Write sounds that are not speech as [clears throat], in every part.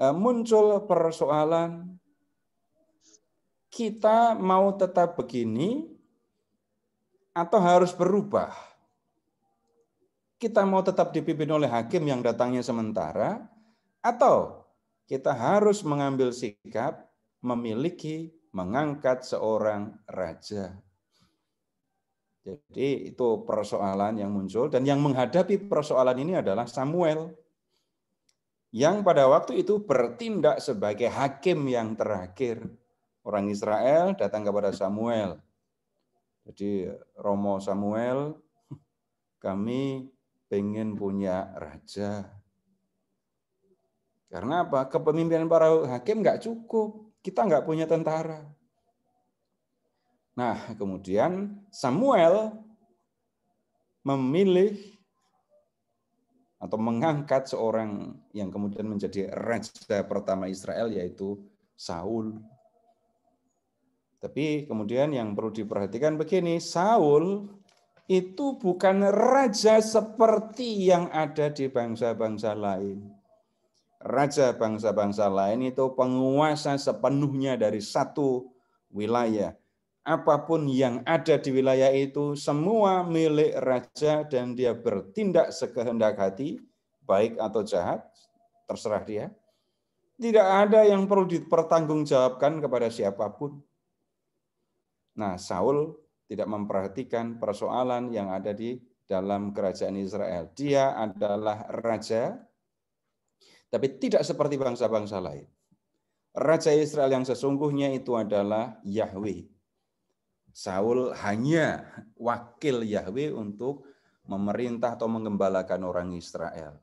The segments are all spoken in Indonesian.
Eh, muncul persoalan kita mau tetap begini atau harus berubah. Kita mau tetap dipimpin oleh hakim yang datangnya sementara atau kita harus mengambil sikap memiliki mengangkat seorang raja. Jadi itu persoalan yang muncul dan yang menghadapi persoalan ini adalah Samuel yang pada waktu itu bertindak sebagai hakim yang terakhir. Orang Israel datang kepada Samuel. Jadi Romo Samuel, kami pengen punya raja. Karena apa? Kepemimpinan para hakim nggak cukup. Kita nggak punya tentara. Nah, kemudian Samuel memilih atau mengangkat seorang yang kemudian menjadi raja pertama Israel yaitu Saul. Tapi kemudian yang perlu diperhatikan begini, Saul itu bukan raja seperti yang ada di bangsa-bangsa lain. Raja bangsa-bangsa lain itu penguasa sepenuhnya dari satu wilayah apapun yang ada di wilayah itu semua milik raja dan dia bertindak sekehendak hati, baik atau jahat, terserah dia. Tidak ada yang perlu dipertanggungjawabkan kepada siapapun. Nah, Saul tidak memperhatikan persoalan yang ada di dalam kerajaan Israel. Dia adalah raja, tapi tidak seperti bangsa-bangsa lain. Raja Israel yang sesungguhnya itu adalah Yahweh, Saul hanya wakil Yahweh untuk memerintah atau mengembalakan orang Israel.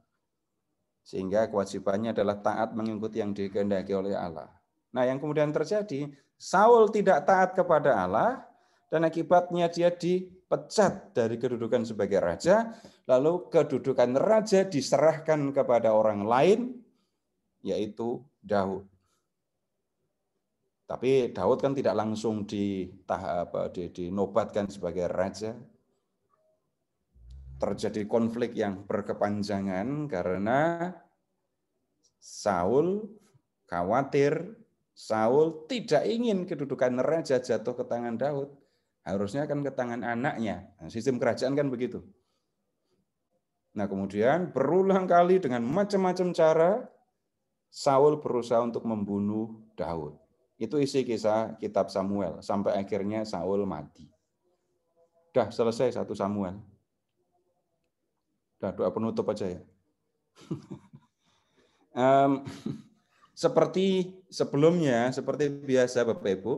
Sehingga kewajibannya adalah taat mengikuti yang dikehendaki oleh Allah. Nah, yang kemudian terjadi, Saul tidak taat kepada Allah dan akibatnya dia dipecat dari kedudukan sebagai raja, lalu kedudukan raja diserahkan kepada orang lain yaitu Daud. Tapi Daud kan tidak langsung di apa, di, dinobatkan sebagai raja. Terjadi konflik yang berkepanjangan karena Saul khawatir Saul tidak ingin kedudukan raja jatuh ke tangan Daud. Harusnya kan ke tangan anaknya. Nah, sistem kerajaan kan begitu. Nah, kemudian berulang kali dengan macam-macam cara Saul berusaha untuk membunuh Daud. Itu isi kisah kitab Samuel sampai akhirnya Saul mati. Dah selesai satu Samuel. Dah doa penutup aja ya. um, [laughs] seperti sebelumnya, seperti biasa Bapak Ibu,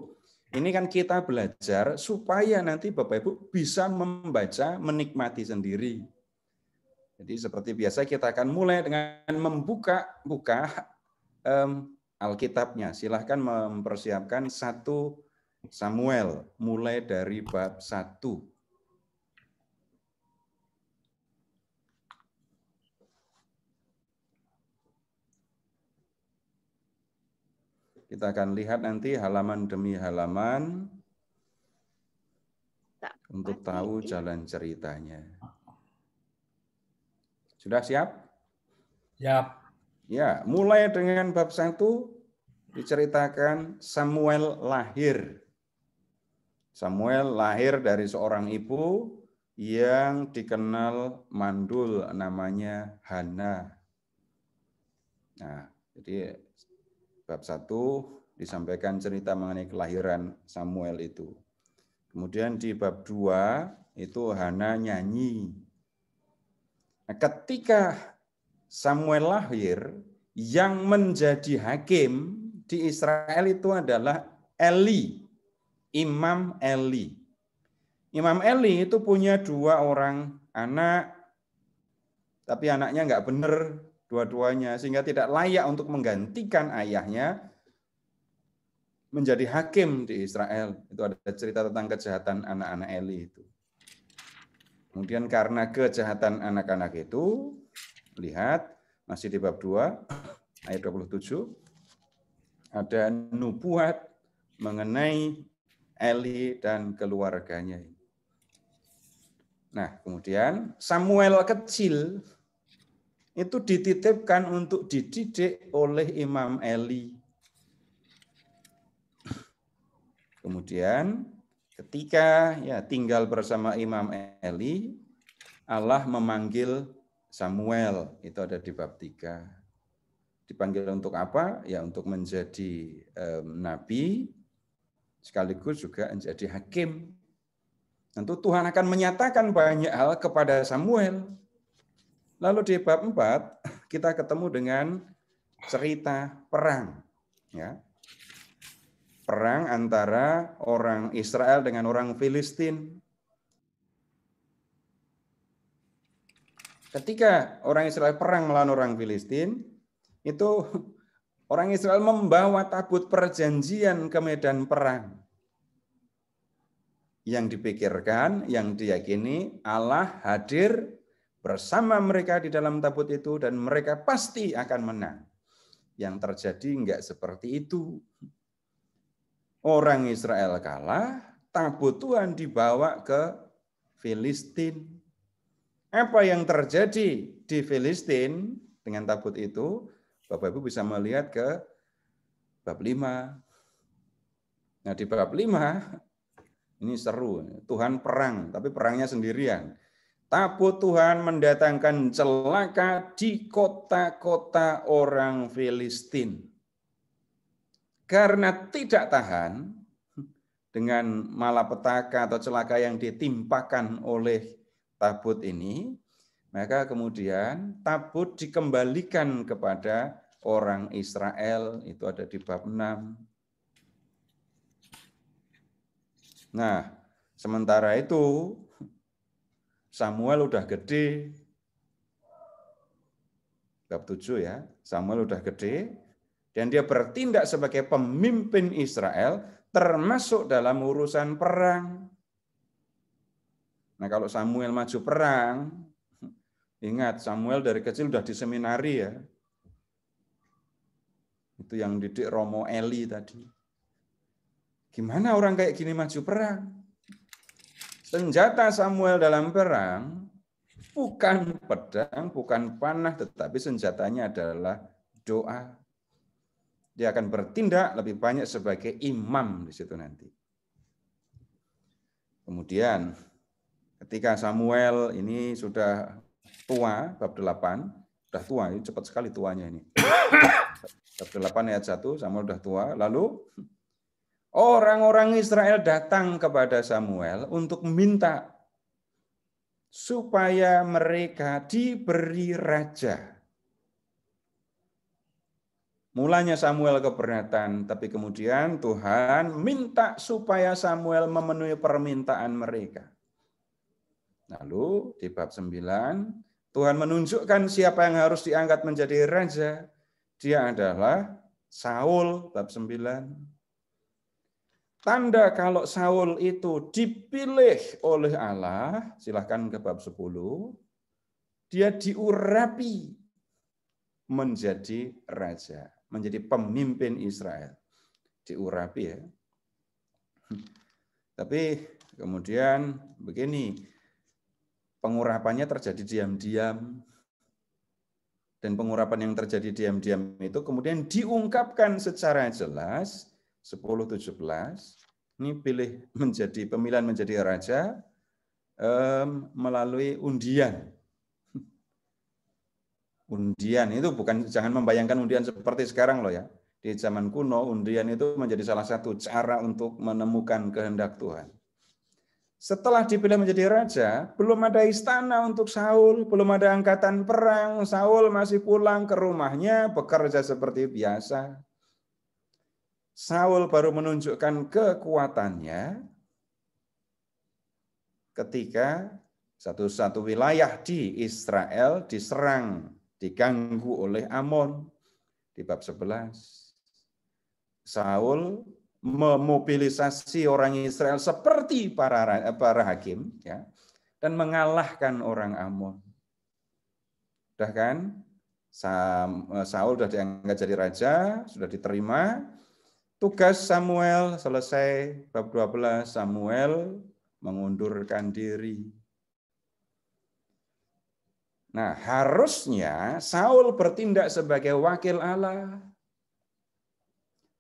ini kan kita belajar supaya nanti Bapak Ibu bisa membaca, menikmati sendiri. Jadi seperti biasa kita akan mulai dengan membuka buka um, Alkitabnya. Silahkan mempersiapkan satu Samuel mulai dari bab satu. Kita akan lihat nanti halaman demi halaman untuk tahu jalan ceritanya. Sudah siap? Siap. Ya, mulai dengan bab 1 diceritakan Samuel lahir. Samuel lahir dari seorang ibu yang dikenal mandul namanya Hana. Nah, jadi bab 1 disampaikan cerita mengenai kelahiran Samuel itu. Kemudian di bab 2 itu Hana nyanyi. Nah, ketika Samuel lahir, yang menjadi hakim di Israel itu adalah Eli, Imam Eli. Imam Eli itu punya dua orang anak, tapi anaknya nggak benar dua-duanya, sehingga tidak layak untuk menggantikan ayahnya menjadi hakim di Israel. Itu ada cerita tentang kejahatan anak-anak Eli itu. Kemudian karena kejahatan anak-anak itu, Lihat, masih di bab 2, ayat 27. Ada nubuat mengenai Eli dan keluarganya. Nah, kemudian Samuel kecil itu dititipkan untuk dididik oleh Imam Eli. Kemudian ketika ya tinggal bersama Imam Eli, Allah memanggil Samuel itu ada di bab tiga Dipanggil untuk apa? Ya untuk menjadi um, nabi sekaligus juga menjadi hakim. Tentu Tuhan akan menyatakan banyak hal kepada Samuel. Lalu di bab empat kita ketemu dengan cerita perang ya. Perang antara orang Israel dengan orang Filistin. Ketika orang Israel perang melawan orang Filistin, itu [laughs] orang Israel membawa tabut perjanjian ke medan perang. Yang dipikirkan, yang diyakini Allah hadir bersama mereka di dalam tabut itu dan mereka pasti akan menang. Yang terjadi enggak seperti itu. Orang Israel kalah, tabut Tuhan dibawa ke Filistin. Apa yang terjadi di Filistin dengan tabut itu, Bapak Ibu bisa melihat ke bab 5. Nah, di bab 5 ini seru. Tuhan perang, tapi perangnya sendirian. Tabut Tuhan mendatangkan celaka di kota-kota orang Filistin. Karena tidak tahan dengan malapetaka atau celaka yang ditimpakan oleh tabut ini, maka kemudian tabut dikembalikan kepada orang Israel, itu ada di bab 6. Nah, sementara itu Samuel udah gede, bab 7 ya, Samuel udah gede, dan dia bertindak sebagai pemimpin Israel termasuk dalam urusan perang. Nah kalau Samuel maju perang, [laughs] ingat Samuel dari kecil sudah di seminari ya. Itu yang didik Romo Eli tadi. Gimana orang kayak gini maju perang? Senjata Samuel dalam perang bukan pedang, bukan panah, tetapi senjatanya adalah doa. Dia akan bertindak lebih banyak sebagai imam di situ nanti. Kemudian Ketika Samuel ini sudah tua, bab 8, sudah tua, ini cepat sekali tuanya ini. [coughs] bab 8 ayat 1, Samuel sudah tua. Lalu orang-orang Israel datang kepada Samuel untuk minta supaya mereka diberi raja. Mulanya Samuel keberatan, tapi kemudian Tuhan minta supaya Samuel memenuhi permintaan mereka. Lalu di bab 9, Tuhan menunjukkan siapa yang harus diangkat menjadi raja. Dia adalah Saul, bab 9. Tanda kalau Saul itu dipilih oleh Allah, silahkan ke bab 10, dia diurapi menjadi raja, menjadi pemimpin Israel. Diurapi ya. Tapi kemudian begini, pengurapannya terjadi diam-diam. Dan pengurapan yang terjadi diam-diam itu kemudian diungkapkan secara jelas 10-17. ini pilih menjadi pemilihan menjadi raja um, melalui undian. [laughs] Undian itu bukan jangan membayangkan undian seperti sekarang loh ya. Di zaman kuno undian itu menjadi salah satu cara untuk menemukan kehendak Tuhan setelah dipilih menjadi raja, belum ada istana untuk Saul, belum ada angkatan perang. Saul masih pulang ke rumahnya, bekerja seperti biasa. Saul baru menunjukkan kekuatannya ketika satu-satu wilayah di Israel diserang, diganggu oleh Amon di bab 11. Saul memobilisasi orang Israel seperti para para hakim ya dan mengalahkan orang Amon. Sudah kan? Eh, Saul sudah diangkat jadi raja, sudah diterima. Tugas Samuel selesai bab 12 Samuel mengundurkan diri. Nah, harusnya Saul bertindak sebagai wakil Allah.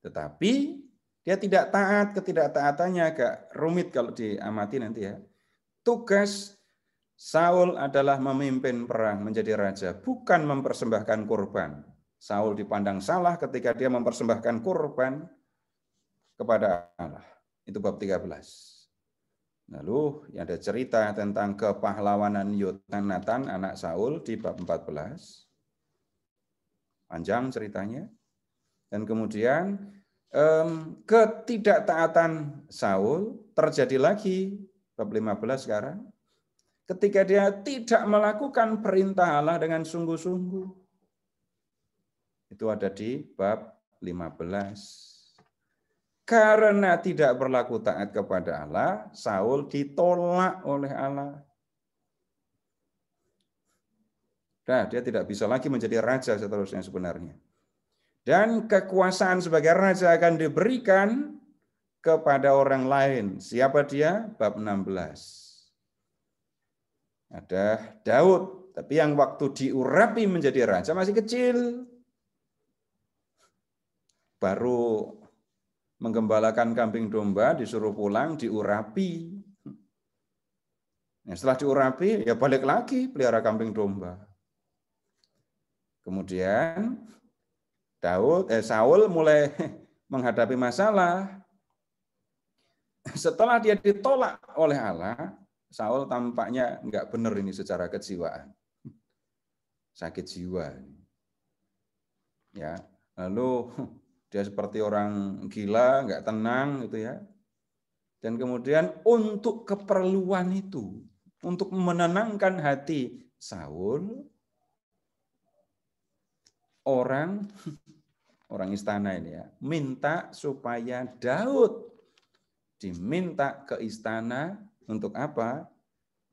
Tetapi dia tidak taat, ketidaktaatannya agak rumit kalau diamati nanti ya. Tugas Saul adalah memimpin perang menjadi raja, bukan mempersembahkan kurban. Saul dipandang salah ketika dia mempersembahkan kurban kepada Allah. Itu bab 13. Lalu ada cerita tentang kepahlawanan Yonatan anak Saul di bab 14. Panjang ceritanya. Dan kemudian ketidaktaatan Saul terjadi lagi bab 15 sekarang ketika dia tidak melakukan perintah Allah dengan sungguh-sungguh. Itu ada di bab 15. Karena tidak berlaku taat kepada Allah, Saul ditolak oleh Allah. Nah, dia tidak bisa lagi menjadi raja seterusnya sebenarnya dan kekuasaan sebagai raja akan diberikan kepada orang lain. Siapa dia? Bab 16. Ada Daud, tapi yang waktu diurapi menjadi raja masih kecil. Baru menggembalakan kambing domba, disuruh pulang, diurapi. Nah, setelah diurapi, ya balik lagi pelihara kambing domba. Kemudian Daud eh, Saul mulai [laughs] menghadapi masalah. Setelah dia ditolak oleh Allah, Saul tampaknya nggak benar ini secara kejiwaan. [laughs] Sakit jiwa. Ya, lalu [laughs] dia seperti orang gila, nggak tenang gitu ya. Dan kemudian untuk keperluan itu, untuk menenangkan hati Saul, orang [laughs] orang istana ini ya, minta supaya Daud diminta ke istana untuk apa?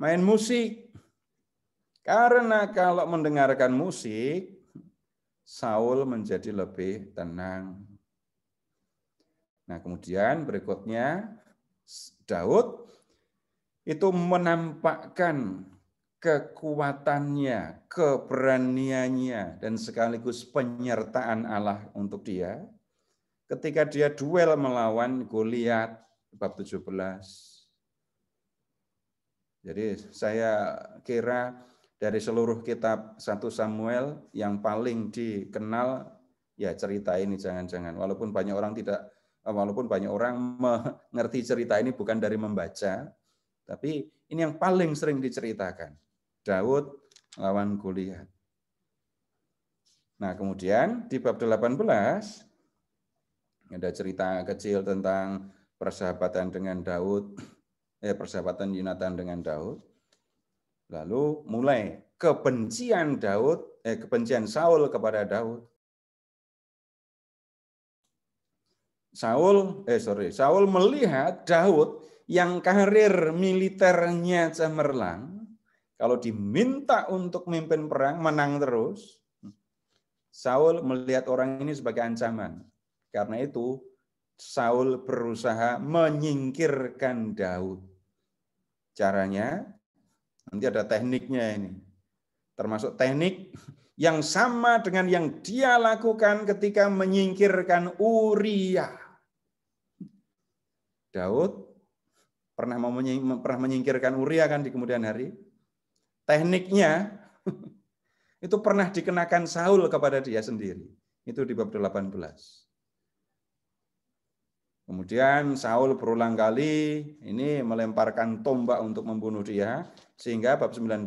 Main musik. Karena kalau mendengarkan musik, Saul menjadi lebih tenang. Nah, kemudian berikutnya Daud itu menampakkan kekuatannya, keberaniannya, dan sekaligus penyertaan Allah untuk dia. Ketika dia duel melawan Goliat, bab 17. Jadi saya kira dari seluruh kitab 1 Samuel yang paling dikenal ya cerita ini jangan-jangan. Walaupun banyak orang tidak walaupun banyak orang mengerti cerita ini bukan dari membaca, tapi ini yang paling sering diceritakan Daud lawan Goliat. Nah, kemudian di bab 18 ada cerita kecil tentang persahabatan dengan Daud, eh persahabatan Yonatan dengan Daud. Lalu mulai kebencian Daud, eh kebencian Saul kepada Daud. Saul, eh sorry, Saul melihat Daud yang karir militernya cemerlang, kalau diminta untuk memimpin perang, menang terus. Saul melihat orang ini sebagai ancaman. Karena itu, Saul berusaha menyingkirkan Daud. Caranya, nanti ada tekniknya ini. Termasuk teknik yang sama dengan yang dia lakukan ketika menyingkirkan Uria. Daud pernah mau menyingkirkan Uria kan di kemudian hari tekniknya [laughs] itu pernah dikenakan Saul kepada dia sendiri. Itu di bab 18. Kemudian Saul berulang kali ini melemparkan tombak untuk membunuh dia sehingga bab 19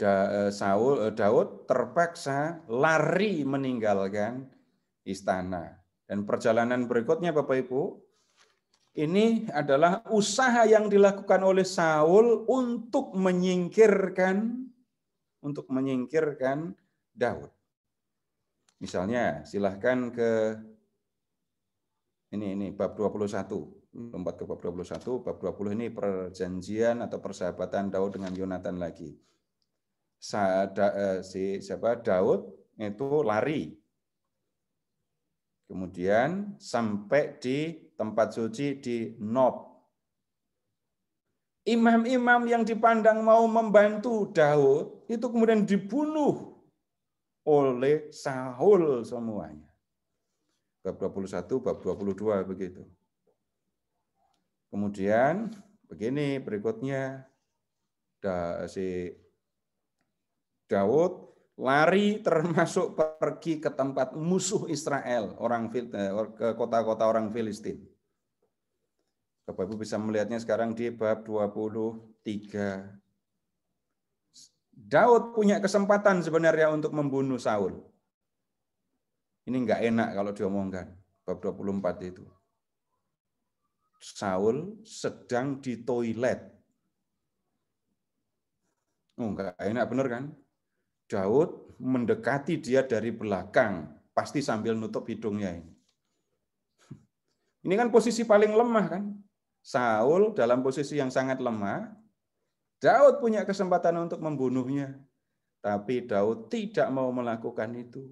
da, eh, Saul eh, Daud terpaksa lari meninggalkan istana. Dan perjalanan berikutnya Bapak Ibu ini adalah usaha yang dilakukan oleh Saul untuk menyingkirkan untuk menyingkirkan Daud. Misalnya, silahkan ke ini ini bab 21, lompat ke bab 21, bab 20 ini perjanjian atau persahabatan Daud dengan Yonatan lagi. Sada, eh, si siapa Daud itu lari. Kemudian sampai di tempat suci di Nob. Imam-imam yang dipandang mau membantu Daud itu kemudian dibunuh oleh Saul semuanya. Bab 21, bab 22 begitu. Kemudian begini berikutnya si Daud lari termasuk pergi ke tempat musuh Israel, orang eh, ke kota-kota orang Filistin. Bapak Ibu bisa melihatnya sekarang di bab 23. Daud punya kesempatan sebenarnya untuk membunuh Saul. Ini enggak enak kalau diomongkan bab 24 itu. Saul sedang di toilet. Oh, enggak enak bener kan? Daud mendekati dia dari belakang, pasti sambil nutup hidungnya ini. Ini kan posisi paling lemah kan? Saul dalam posisi yang sangat lemah, Daud punya kesempatan untuk membunuhnya. Tapi Daud tidak mau melakukan itu.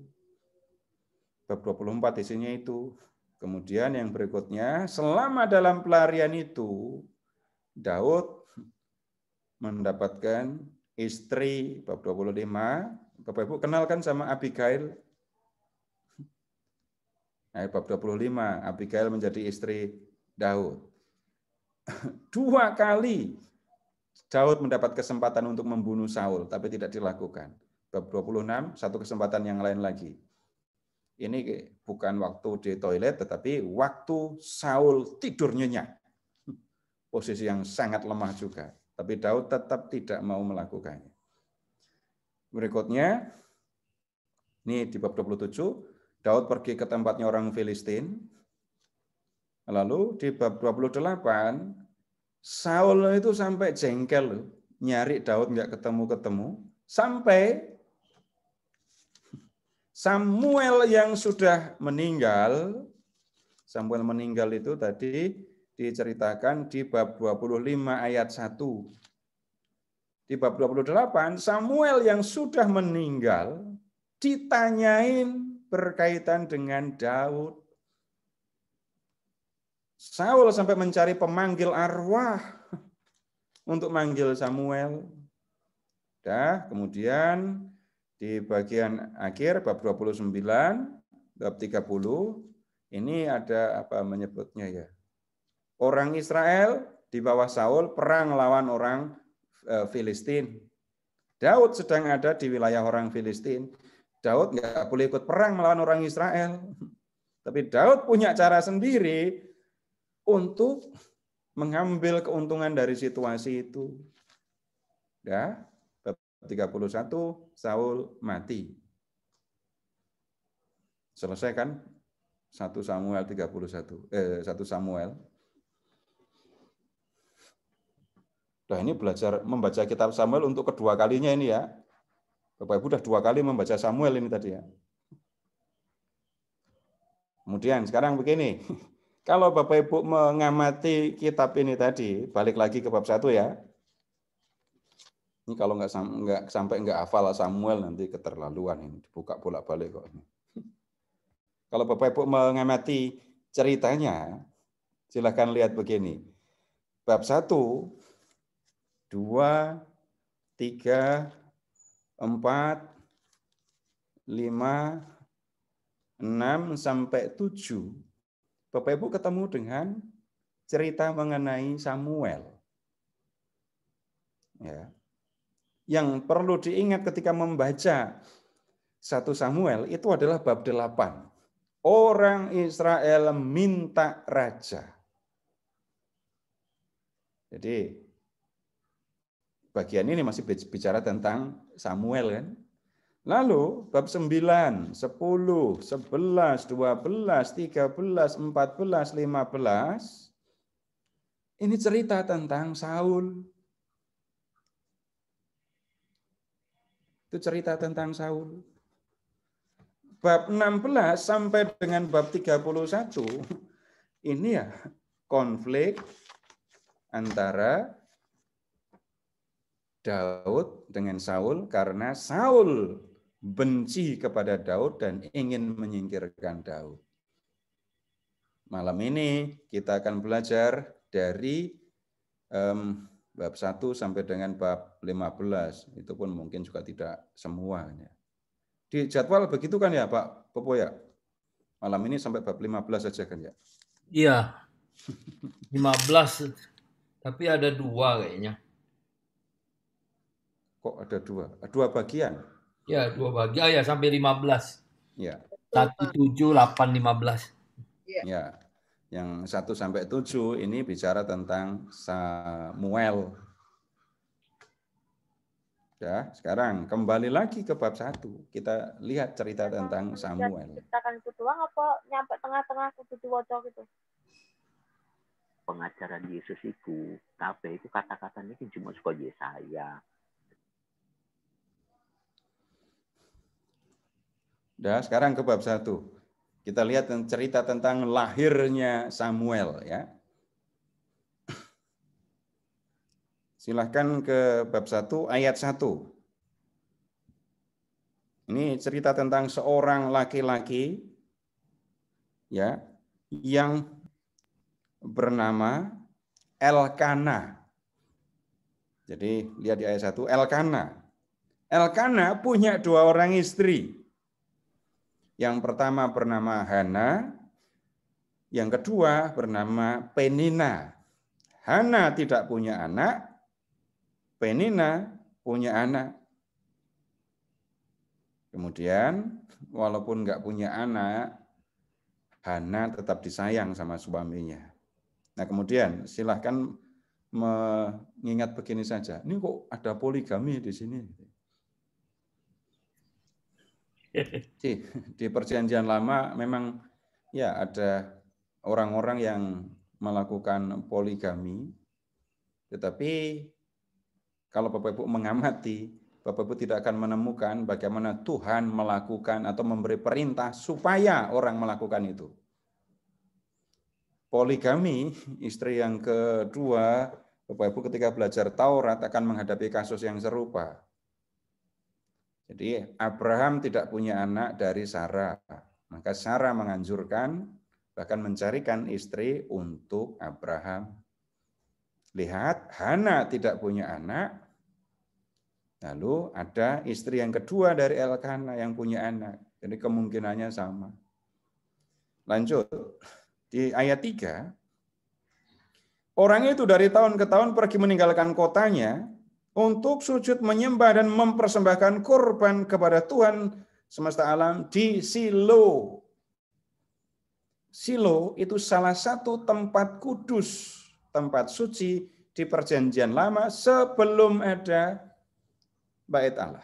Bab 24 isinya itu. Kemudian yang berikutnya, selama dalam pelarian itu, Daud mendapatkan istri bab 25 Bapak Ibu kenalkan sama Abigail Ayat bab 25 Abigail menjadi istri Daud [laughs] dua kali Daud mendapat kesempatan untuk membunuh Saul tapi tidak dilakukan bab 26 satu kesempatan yang lain lagi ini bukan waktu di toilet tetapi waktu Saul tidur nyenyak [laughs] posisi yang sangat lemah juga tapi Daud tetap tidak mau melakukannya. Berikutnya, ini di bab 27, Daud pergi ke tempatnya orang Filistin. Lalu di bab 28, Saul itu sampai jengkel Nyari Daud nggak ketemu-ketemu. Sampai Samuel yang sudah meninggal, Samuel meninggal itu tadi diceritakan di bab 25 ayat 1. Di bab 28 Samuel yang sudah meninggal ditanyain berkaitan dengan Daud. Saul sampai mencari pemanggil arwah untuk manggil Samuel. Dah, kemudian di bagian akhir bab 29, bab 30 ini ada apa menyebutnya ya? Orang Israel di bawah Saul perang lawan orang e, Filistin. Daud sedang ada di wilayah orang Filistin. Daud nggak boleh ikut perang melawan orang Israel. Tapi Daud punya cara sendiri untuk mengambil keuntungan dari situasi itu. Ya, 31 Saul mati. Selesai kan? 1 Samuel 31 eh 1 Samuel Nah ini belajar membaca kitab Samuel untuk kedua kalinya ini ya. Bapak Ibu sudah dua kali membaca Samuel ini tadi ya. Kemudian sekarang begini, [laughs] kalau Bapak Ibu mengamati kitab ini tadi, balik lagi ke bab satu ya. Ini kalau nggak, nggak sampai nggak hafal Samuel nanti keterlaluan ini dibuka bolak balik kok. [laughs] Kalau Bapak Ibu mengamati ceritanya, silahkan lihat begini. Bab satu dua, tiga, empat, lima, enam, sampai tujuh, Bapak Ibu ketemu dengan cerita mengenai Samuel. Ya. Yang perlu diingat ketika membaca satu Samuel itu adalah bab 8. Orang Israel minta raja. Jadi bagian ini masih bicara tentang Samuel kan. Lalu bab 9, 10, 11, 12, 13, 14, 15 ini cerita tentang Saul. Itu cerita tentang Saul. Bab 16 sampai dengan bab 31 ini ya konflik antara Daud dengan Saul karena Saul benci kepada Daud dan ingin menyingkirkan Daud. Malam ini kita akan belajar dari um, bab 1 sampai dengan bab 15. Itu pun mungkin juga tidak semuanya. Di jadwal begitu kan ya Pak Popo ya? Malam ini sampai bab 15 saja kan ya? Iya. 15. Tapi ada dua kayaknya. Kok ada dua? Ah, dua bagian? Ya, dua bagian. Ah, ya, sampai 15. Ya. satu tujuh delapan lima belas ya. ya. Yang satu sampai tujuh ini bicara tentang Samuel. Ya, sekarang kembali lagi ke bab satu Kita lihat cerita tentang Samuel. Ceritakan itu apa nyampe tengah-tengah kudu diwaca gitu? pengajaran Yesus itu, tapi itu kata-katanya itu kan cuma suka Yesaya. Nah, sekarang ke bab satu. Kita lihat cerita tentang lahirnya Samuel ya. [clears throat] Silahkan ke bab satu ayat 1. Ini cerita tentang seorang laki-laki ya yang bernama Elkana. Jadi lihat di ayat satu Elkana. Elkana punya dua orang istri. Yang pertama bernama Hana, yang kedua bernama Penina. Hana tidak punya anak, Penina punya anak. Kemudian walaupun nggak punya anak, Hana tetap disayang sama suaminya. Nah kemudian silahkan mengingat begini saja. Ini kok ada poligami di sini? Di, di perjanjian lama memang ya ada orang-orang yang melakukan poligami, tetapi kalau Bapak Ibu mengamati, Bapak Ibu tidak akan menemukan bagaimana Tuhan melakukan atau memberi perintah supaya orang melakukan itu. Poligami, istri yang kedua, Bapak Ibu ketika belajar Taurat akan menghadapi kasus yang serupa. Jadi Abraham tidak punya anak dari Sarah. Maka Sarah menganjurkan bahkan mencarikan istri untuk Abraham. Lihat, Hana tidak punya anak. Lalu ada istri yang kedua dari Elkana yang punya anak. Jadi kemungkinannya sama. Lanjut. Di ayat 3, orang itu dari tahun ke tahun pergi meninggalkan kotanya untuk sujud menyembah dan mempersembahkan korban kepada Tuhan semesta alam di Silo. Silo itu salah satu tempat kudus, tempat suci di perjanjian lama sebelum ada bait Allah.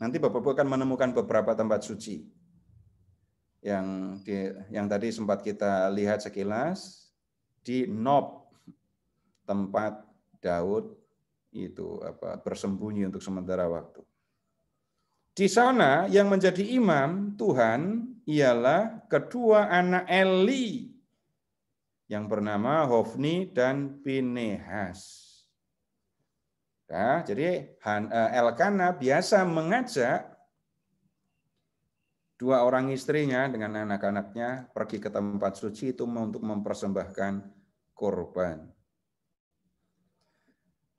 Nanti Bapak-Ibu akan menemukan beberapa tempat suci yang di, yang tadi sempat kita lihat sekilas di Nob tempat Daud itu apa bersembunyi untuk sementara waktu. Di sana yang menjadi imam Tuhan ialah kedua anak Eli yang bernama Hofni dan Pinehas. Nah, jadi eh, Elkana biasa mengajak dua orang istrinya dengan anak-anaknya pergi ke tempat suci itu untuk mempersembahkan korban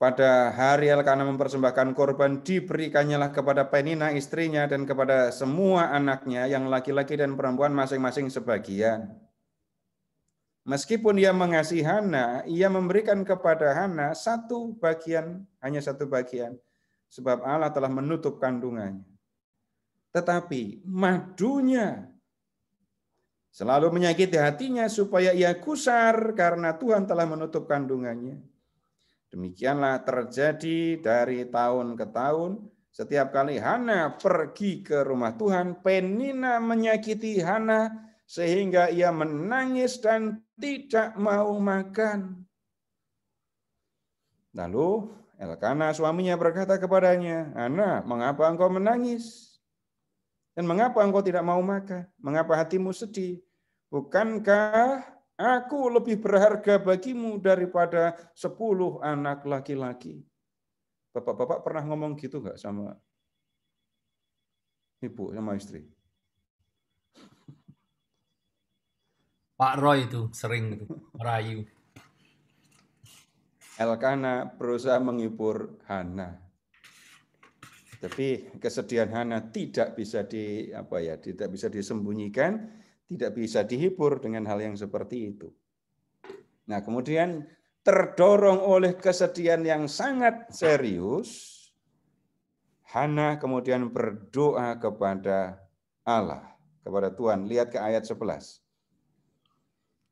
pada hari Elkanah mempersembahkan korban, diberikannya kepada Penina istrinya dan kepada semua anaknya yang laki-laki dan perempuan masing-masing sebagian. Meskipun ia mengasihi Hana, ia memberikan kepada Hana satu bagian, hanya satu bagian. Sebab Allah telah menutup kandungannya. Tetapi madunya selalu menyakiti hatinya supaya ia kusar karena Tuhan telah menutup kandungannya Demikianlah terjadi dari tahun ke tahun. Setiap kali Hana pergi ke rumah Tuhan, Penina menyakiti Hana sehingga ia menangis dan tidak mau makan. Lalu Elkana suaminya berkata kepadanya, Hana, mengapa engkau menangis? Dan mengapa engkau tidak mau makan? Mengapa hatimu sedih? Bukankah Aku lebih berharga bagimu daripada sepuluh anak laki-laki. Bapak-bapak pernah ngomong gitu nggak sama ibu, sama istri? [laughs] Pak Roy itu sering itu merayu. Elkana berusaha menghibur Hana. Tapi kesedihan Hana tidak bisa di apa ya, tidak bisa disembunyikan tidak bisa dihibur dengan hal yang seperti itu. Nah, kemudian terdorong oleh kesedihan yang sangat serius, Hana kemudian berdoa kepada Allah, kepada Tuhan. Lihat ke ayat 11.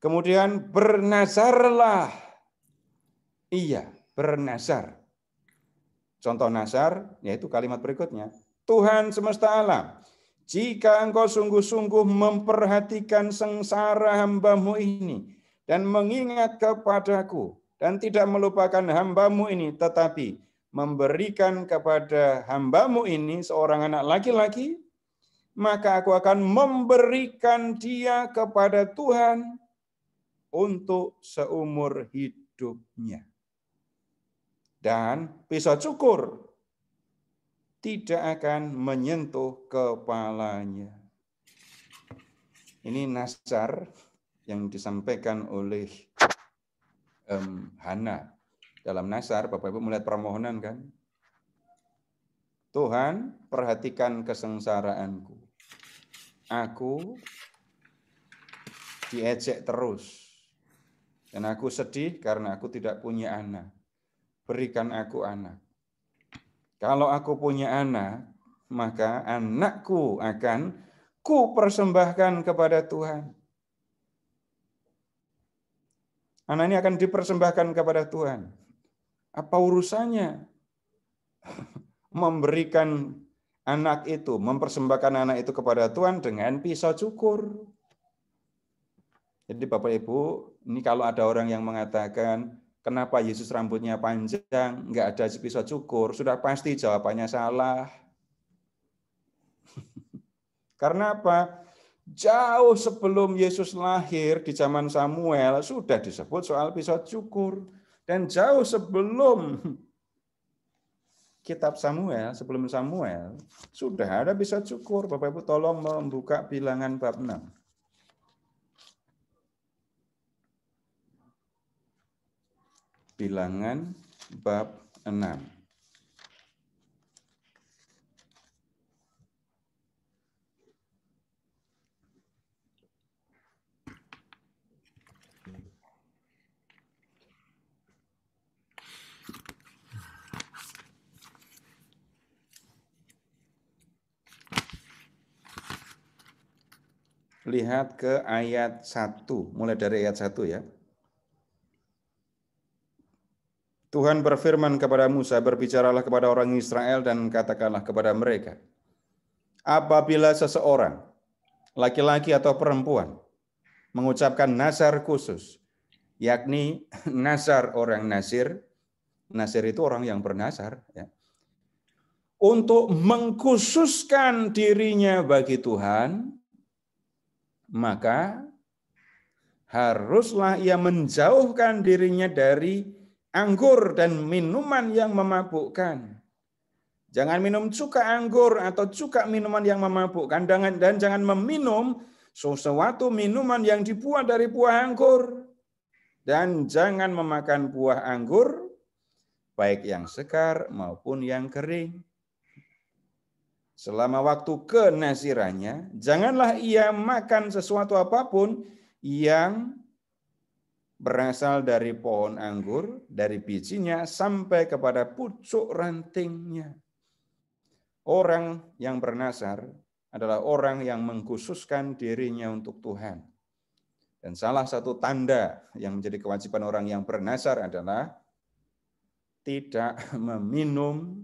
Kemudian bernazarlah. Iya, bernazar. Contoh nazar yaitu kalimat berikutnya. Tuhan semesta alam, jika engkau sungguh-sungguh memperhatikan sengsara hambamu ini dan mengingat kepadaku dan tidak melupakan hambamu ini, tetapi memberikan kepada hambamu ini seorang anak laki-laki, maka aku akan memberikan dia kepada Tuhan untuk seumur hidupnya. Dan pisau cukur tidak akan menyentuh kepalanya. Ini nasar yang disampaikan oleh um, Hana. Dalam nasar, Bapak-Ibu melihat permohonan kan? Tuhan, perhatikan kesengsaraanku. Aku diejek terus. Dan aku sedih karena aku tidak punya anak. Berikan aku anak. Kalau aku punya anak, maka anakku akan ku persembahkan kepada Tuhan. Anak ini akan dipersembahkan kepada Tuhan. Apa urusannya [laughs] memberikan anak itu, mempersembahkan anak itu kepada Tuhan dengan pisau cukur? Jadi Bapak Ibu, ini kalau ada orang yang mengatakan Kenapa Yesus rambutnya panjang, nggak ada pisau cukur? Sudah pasti jawabannya salah. [laughs] Karena apa? Jauh sebelum Yesus lahir di zaman Samuel sudah disebut soal pisau cukur. Dan jauh sebelum [laughs] kitab Samuel, sebelum Samuel, sudah ada pisau cukur. Bapak-Ibu tolong membuka bilangan bab 6. bilangan bab 6. Lihat ke ayat 1, mulai dari ayat 1 ya. Tuhan berfirman kepada Musa, berbicaralah kepada orang Israel dan katakanlah kepada mereka, apabila seseorang, laki-laki atau perempuan, mengucapkan nasar khusus, yakni [laughs] nasar orang nasir, nasir itu orang yang bernasar, ya, untuk mengkhususkan dirinya bagi Tuhan, maka haruslah ia menjauhkan dirinya dari anggur dan minuman yang memabukkan. Jangan minum cuka anggur atau cuka minuman yang memabukkan dan, jangan meminum sesuatu minuman yang dibuat dari buah anggur. Dan jangan memakan buah anggur, baik yang segar maupun yang kering. Selama waktu kenasirannya, janganlah ia makan sesuatu apapun yang berasal dari pohon anggur, dari bijinya sampai kepada pucuk rantingnya. Orang yang bernasar adalah orang yang mengkhususkan dirinya untuk Tuhan. Dan salah satu tanda yang menjadi kewajiban orang yang bernasar adalah tidak [laughs] meminum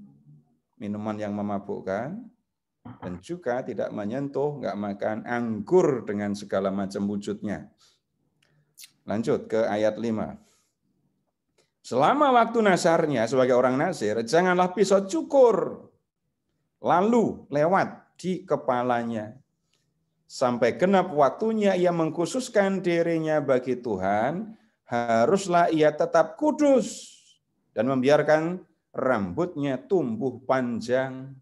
minuman yang memabukkan dan juga tidak menyentuh, nggak makan anggur dengan segala macam wujudnya. Lanjut ke ayat 5. Selama waktu nasarnya sebagai orang nasir, janganlah pisau cukur lalu lewat di kepalanya. Sampai genap waktunya ia mengkhususkan dirinya bagi Tuhan, haruslah ia tetap kudus dan membiarkan rambutnya tumbuh panjang.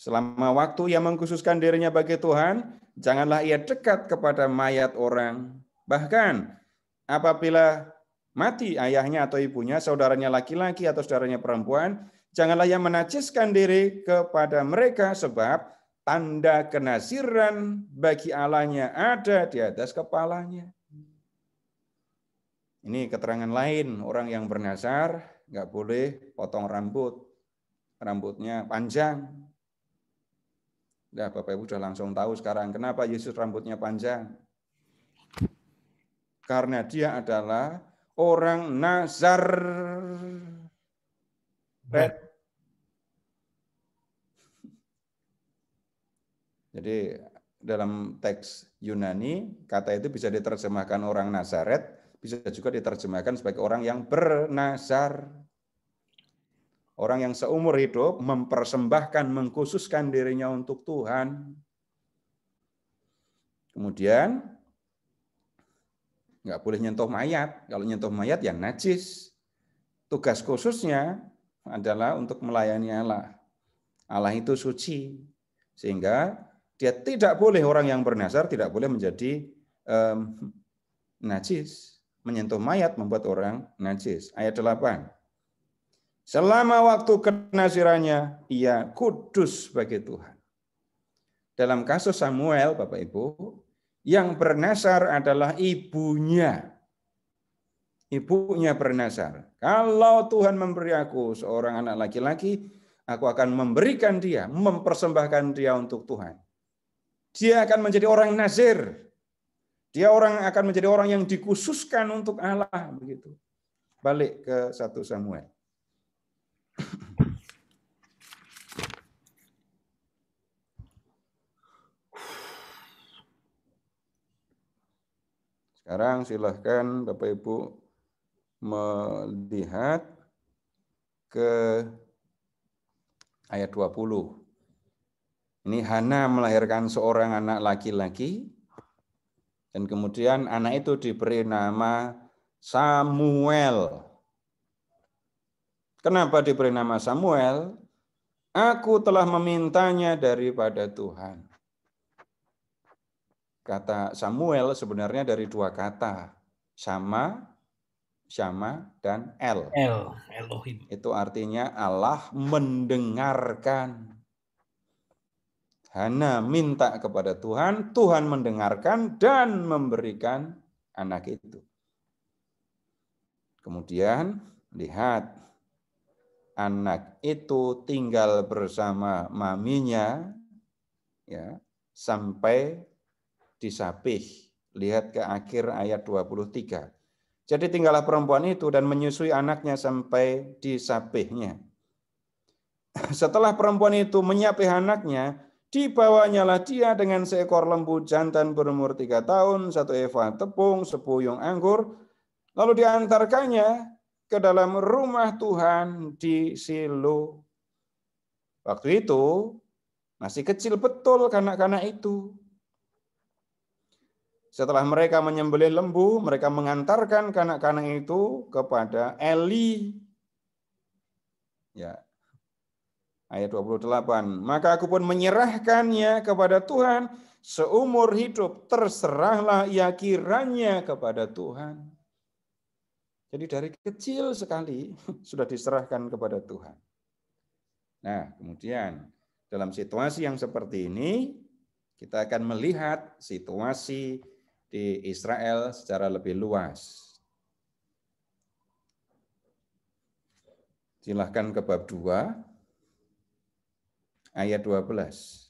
Selama waktu ia mengkhususkan dirinya bagi Tuhan, janganlah ia dekat kepada mayat orang Bahkan apabila mati ayahnya atau ibunya, saudaranya laki-laki atau saudaranya perempuan, janganlah yang menajiskan diri kepada mereka sebab tanda kenasiran bagi Allahnya ada di atas kepalanya. Ini keterangan lain orang yang bernasar nggak boleh potong rambut, rambutnya panjang. Nah, Bapak Ibu sudah langsung tahu sekarang kenapa Yesus rambutnya panjang. Karena dia adalah orang nazar. Red. Jadi dalam teks Yunani, kata itu bisa diterjemahkan orang Nazaret, bisa juga diterjemahkan sebagai orang yang bernazar. Orang yang seumur hidup mempersembahkan, mengkhususkan dirinya untuk Tuhan. Kemudian Nggak boleh nyentuh mayat. Kalau nyentuh mayat ya najis. Tugas khususnya adalah untuk melayani Allah. Allah itu suci. Sehingga dia tidak boleh orang yang bernasar tidak boleh menjadi um, najis. Menyentuh mayat membuat orang najis. Ayat 8. Selama waktu kenasirannya, ia kudus bagi Tuhan. Dalam kasus Samuel, Bapak Ibu, yang bernasar adalah ibunya. Ibunya bernasar. Kalau Tuhan memberi aku seorang anak laki-laki, aku akan memberikan dia, mempersembahkan dia untuk Tuhan. Dia akan menjadi orang nazir. Dia orang akan menjadi orang yang dikhususkan untuk Allah begitu. Balik ke satu Samuel. Sekarang silahkan Bapak Ibu melihat ke ayat 20. Ini Hana melahirkan seorang anak laki-laki dan kemudian anak itu diberi nama Samuel. Kenapa diberi nama Samuel? Aku telah memintanya daripada Tuhan. Kata Samuel sebenarnya dari dua kata, sama, sama dan El. El, Elohim. Itu artinya Allah mendengarkan. Hana minta kepada Tuhan, Tuhan mendengarkan dan memberikan anak itu. Kemudian lihat anak itu tinggal bersama maminya ya sampai disapih. Lihat ke akhir ayat 23. Jadi tinggallah perempuan itu dan menyusui anaknya sampai disapihnya. [laughs] Setelah perempuan itu menyapih anaknya, dibawanyalah dia dengan seekor lembu jantan berumur tiga tahun, satu eva tepung, sepuyung anggur, lalu diantarkannya ke dalam rumah Tuhan di Silo. Waktu itu masih kecil betul kanak-kanak itu. Setelah mereka menyembelih lembu, mereka mengantarkan kanak-kanak itu kepada Eli. Ya. Ayat 28. Maka aku pun menyerahkannya kepada Tuhan seumur hidup. Terserahlah yakirannya kepada Tuhan. Jadi dari kecil sekali [laughs] sudah diserahkan kepada Tuhan. Nah, kemudian dalam situasi yang seperti ini kita akan melihat situasi di Israel secara lebih luas. Silahkan ke bab 2 ayat 12.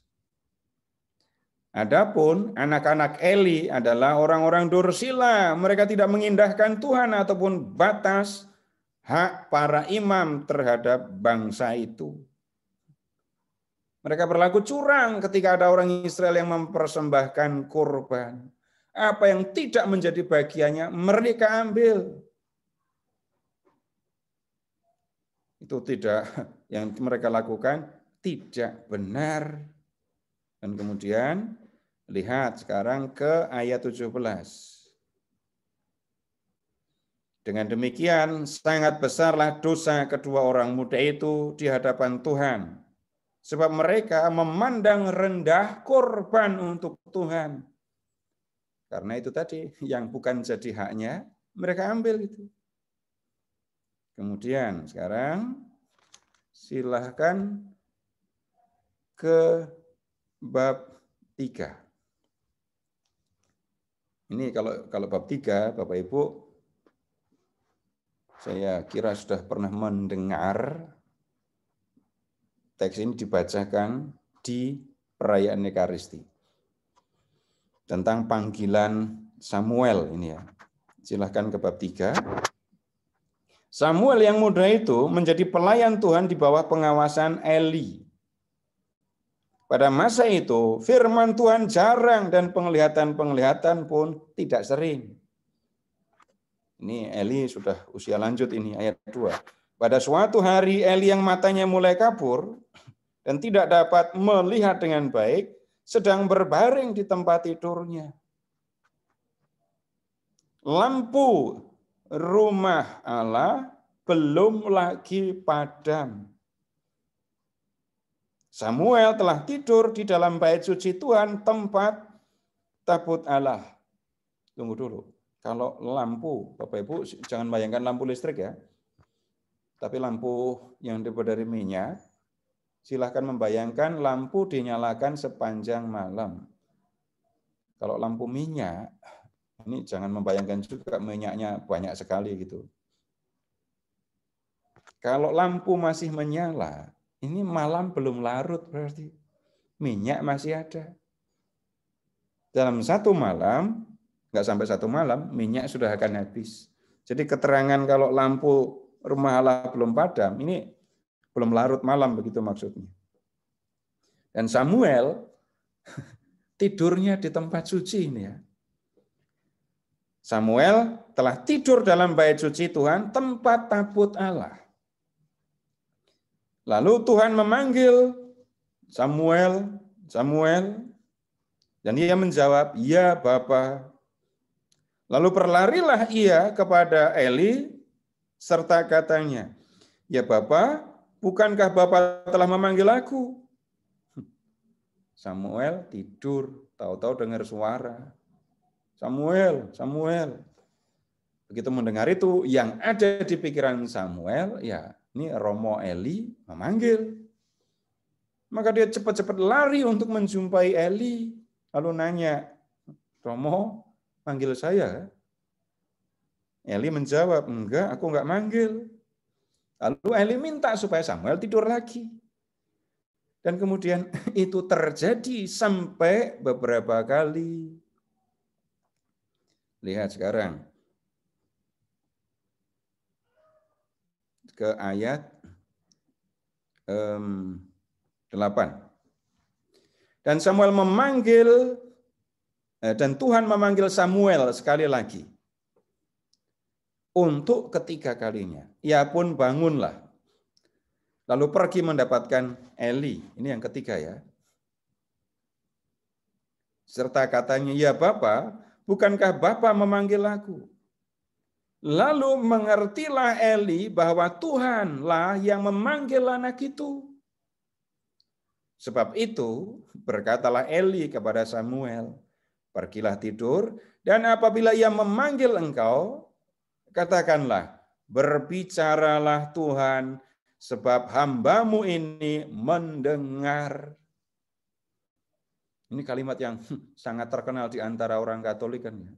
Adapun anak-anak Eli adalah orang-orang Dursila. Mereka tidak mengindahkan Tuhan ataupun batas hak para imam terhadap bangsa itu. Mereka berlaku curang ketika ada orang Israel yang mempersembahkan kurban apa yang tidak menjadi bagiannya mereka ambil. Itu tidak [laughs] yang mereka lakukan tidak benar. Dan kemudian lihat sekarang ke ayat 17. Dengan demikian sangat besarlah dosa kedua orang muda itu di hadapan Tuhan. Sebab mereka memandang rendah korban untuk Tuhan karena itu tadi yang bukan jadi haknya mereka ambil itu. Kemudian sekarang silahkan ke bab tiga. Ini kalau kalau bab tiga, Bapak Ibu saya kira sudah pernah mendengar teks ini dibacakan di perayaan Ekaristi tentang panggilan Samuel ini ya. Silahkan ke bab 3. Samuel yang muda itu menjadi pelayan Tuhan di bawah pengawasan Eli. Pada masa itu, firman Tuhan jarang dan penglihatan-penglihatan pun tidak sering. Ini Eli sudah usia lanjut ini ayat 2. Pada suatu hari Eli yang matanya mulai kabur dan tidak dapat melihat dengan baik, sedang berbaring di tempat tidurnya. Lampu rumah Allah belum lagi padam. Samuel telah tidur di dalam bait suci Tuhan, tempat tabut Allah. Tunggu dulu. Kalau lampu, Bapak Ibu jangan bayangkan lampu listrik ya. Tapi lampu yang dibuat dari minyak Silahkan membayangkan lampu dinyalakan sepanjang malam. Kalau lampu minyak, ini jangan membayangkan juga minyaknya banyak sekali gitu. Kalau lampu masih menyala, ini malam belum larut berarti. Minyak masih ada. Dalam satu malam, nggak sampai satu malam, minyak sudah akan habis. Jadi keterangan kalau lampu rumah Allah belum padam, ini belum larut malam begitu maksudnya. Dan Samuel [laughs] tidurnya di tempat suci ini ya. Samuel telah tidur dalam bait suci Tuhan, tempat tabut Allah. Lalu Tuhan memanggil Samuel, Samuel, dan ia menjawab, "Ya Bapa." Lalu berlarilah ia kepada Eli serta katanya, "Ya Bapa, bukankah Bapak telah memanggil aku? Samuel tidur, tahu-tahu dengar suara. Samuel, Samuel. Begitu mendengar itu, yang ada di pikiran Samuel, ya ini Romo Eli memanggil. Maka dia cepat-cepat lari untuk menjumpai Eli. Lalu nanya, Romo, panggil saya? Eli menjawab, enggak, aku enggak manggil. Lalu Eli minta supaya Samuel tidur lagi. Dan kemudian [laughs] itu terjadi sampai beberapa kali. Lihat sekarang. Ke ayat um, 8. Dan Samuel memanggil, eh, dan Tuhan memanggil Samuel sekali lagi untuk ketiga kalinya. Ia ya pun bangunlah. Lalu pergi mendapatkan Eli. Ini yang ketiga ya. Serta katanya, ya Bapak, bukankah Bapak memanggil aku? Lalu mengertilah Eli bahwa Tuhanlah yang memanggil anak itu. Sebab itu berkatalah Eli kepada Samuel, Pergilah tidur, dan apabila ia memanggil engkau, Katakanlah, berbicaralah Tuhan, sebab hambamu ini mendengar. Ini kalimat yang hmm, sangat terkenal di antara orang Katolik kan ya.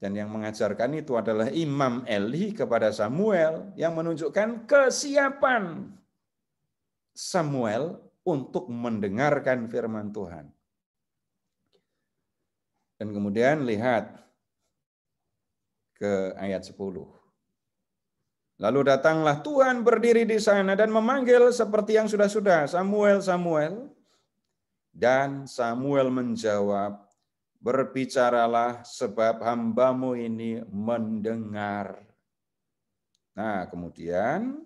Dan yang mengajarkan itu adalah Imam Eli kepada Samuel yang menunjukkan kesiapan Samuel untuk mendengarkan firman Tuhan. Dan kemudian lihat ke ayat 10. Lalu datanglah Tuhan berdiri di sana dan memanggil seperti yang sudah-sudah, Samuel, Samuel. Dan Samuel menjawab, berbicaralah sebab hambamu ini mendengar. Nah kemudian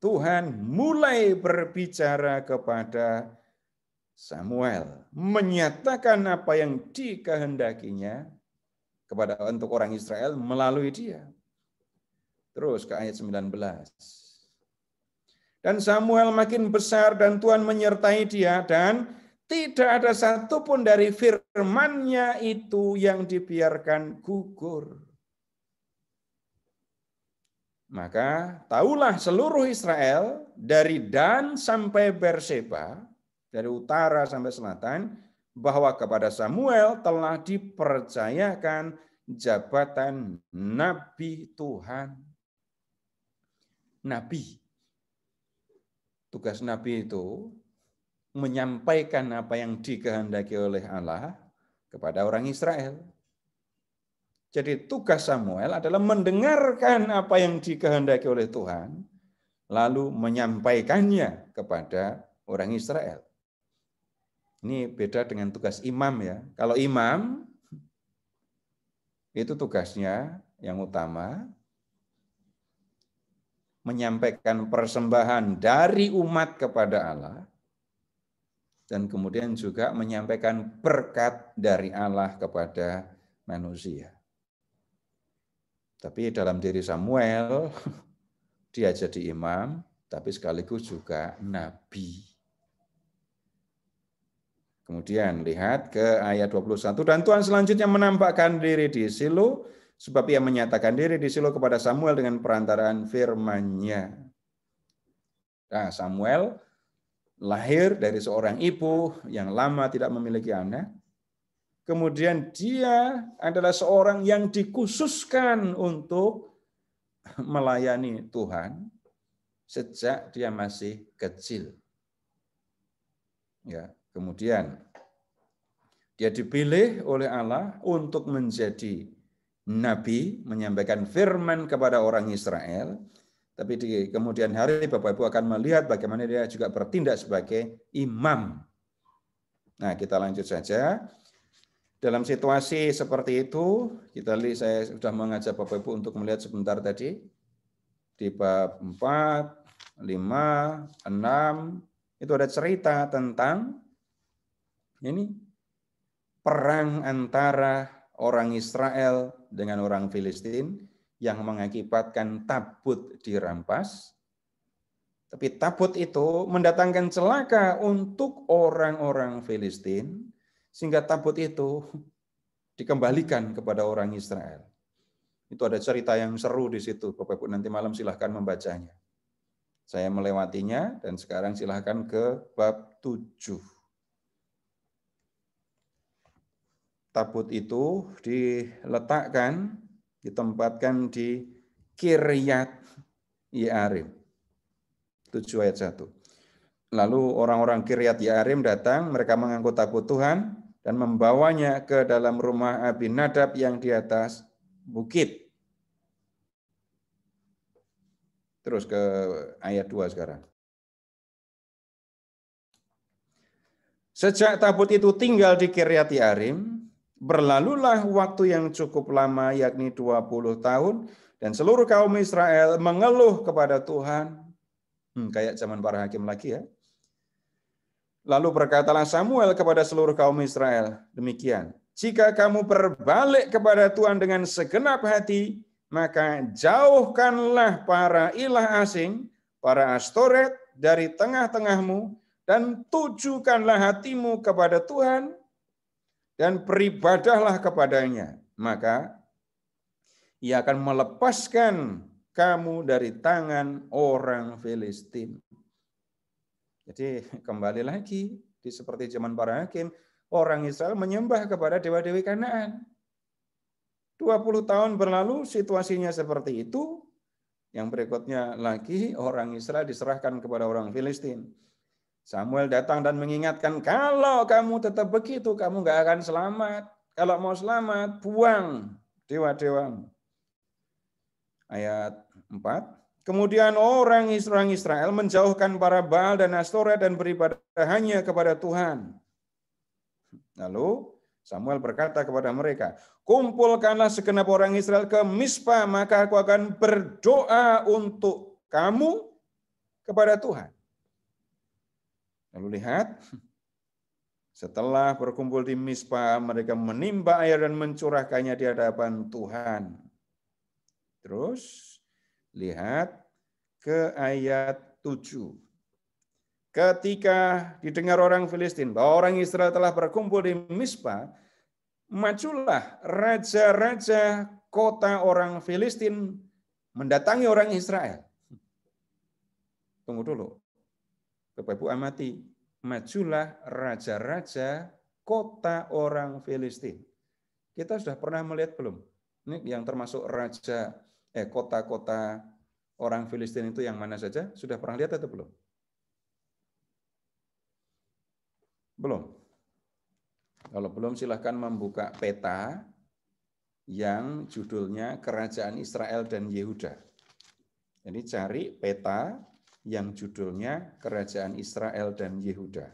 Tuhan mulai berbicara kepada Samuel menyatakan apa yang dikehendakinya kepada untuk orang Israel melalui dia. Terus ke ayat 19. Dan Samuel makin besar dan Tuhan menyertai dia dan tidak ada satupun dari firmannya itu yang dibiarkan gugur. Maka tahulah seluruh Israel dari Dan sampai Berseba, dari utara sampai selatan, bahwa kepada Samuel telah dipercayakan jabatan nabi Tuhan. Nabi. Tugas nabi itu menyampaikan apa yang dikehendaki oleh Allah kepada orang Israel. Jadi tugas Samuel adalah mendengarkan apa yang dikehendaki oleh Tuhan, lalu menyampaikannya kepada orang Israel. Ini beda dengan tugas imam ya. Kalau imam itu tugasnya yang utama menyampaikan persembahan dari umat kepada Allah dan kemudian juga menyampaikan berkat dari Allah kepada manusia. Tapi dalam diri Samuel [laughs] dia jadi imam tapi sekaligus juga nabi. Kemudian lihat ke ayat 21 dan Tuhan selanjutnya menampakkan diri di Silo sebab ia menyatakan diri di Silo kepada Samuel dengan perantaraan firman-Nya. Nah, Samuel lahir dari seorang ibu yang lama tidak memiliki anak. Kemudian dia adalah seorang yang dikhususkan untuk melayani Tuhan sejak dia masih kecil. Ya, Kemudian dia dipilih oleh Allah untuk menjadi nabi menyampaikan firman kepada orang Israel. Tapi di kemudian hari Bapak Ibu akan melihat bagaimana dia juga bertindak sebagai imam. Nah, kita lanjut saja. Dalam situasi seperti itu, kita lihat saya sudah mengajak Bapak Ibu untuk melihat sebentar tadi di bab 4, 5, 6 itu ada cerita tentang ini perang antara orang Israel dengan orang Filistin yang mengakibatkan tabut dirampas. Tapi tabut itu mendatangkan celaka untuk orang-orang Filistin sehingga tabut itu dikembalikan kepada orang Israel. Itu ada cerita yang seru di situ. Bapak Ibu nanti malam silahkan membacanya. Saya melewatinya dan sekarang silahkan ke bab 7. tabut itu diletakkan, ditempatkan di Kiryat Yearim. 7 ayat 1. Lalu orang-orang Kiryat Yearim datang, mereka mengangkut tabut Tuhan dan membawanya ke dalam rumah Abi Nadab yang di atas bukit. Terus ke ayat 2 sekarang. Sejak tabut itu tinggal di Kiryat Yarim, Berlalulah waktu yang cukup lama yakni 20 tahun dan seluruh kaum Israel mengeluh kepada Tuhan. Hmm, kayak zaman para hakim lagi ya. Lalu berkatalah Samuel kepada seluruh kaum Israel, demikian. Jika kamu berbalik kepada Tuhan dengan segenap hati, maka jauhkanlah para ilah asing, para astoret dari tengah-tengahmu, dan tujukanlah hatimu kepada Tuhan, dan beribadahlah kepadanya, maka ia akan melepaskan kamu dari tangan orang Filistin. Jadi kembali lagi di seperti zaman para hakim, orang Israel menyembah kepada dewa-dewi Kanaan. 20 tahun berlalu situasinya seperti itu. Yang berikutnya lagi orang Israel diserahkan kepada orang Filistin. Samuel datang dan mengingatkan, kalau kamu tetap begitu, kamu nggak akan selamat. Kalau mau selamat, buang dewa dewa Ayat 4. Kemudian orang Israel menjauhkan para Baal dan Astoret dan beribadah hanya kepada Tuhan. Lalu Samuel berkata kepada mereka, kumpulkanlah segenap orang Israel ke Mispa, maka aku akan berdoa untuk kamu kepada Tuhan. Lalu lihat, setelah berkumpul di Mispa, mereka menimba air dan mencurahkannya di hadapan Tuhan. Terus lihat ke ayat 7. Ketika didengar orang Filistin bahwa orang Israel telah berkumpul di Mispa, majulah raja-raja kota orang Filistin mendatangi orang Israel. Tunggu dulu. Bapak Ibu amati, majulah raja-raja kota orang Filistin. Kita sudah pernah melihat belum? Ini yang termasuk raja eh kota-kota orang Filistin itu yang mana saja? Sudah pernah lihat atau belum? Belum. Kalau belum silahkan membuka peta yang judulnya Kerajaan Israel dan Yehuda. Ini cari peta yang judulnya Kerajaan Israel dan Yehuda.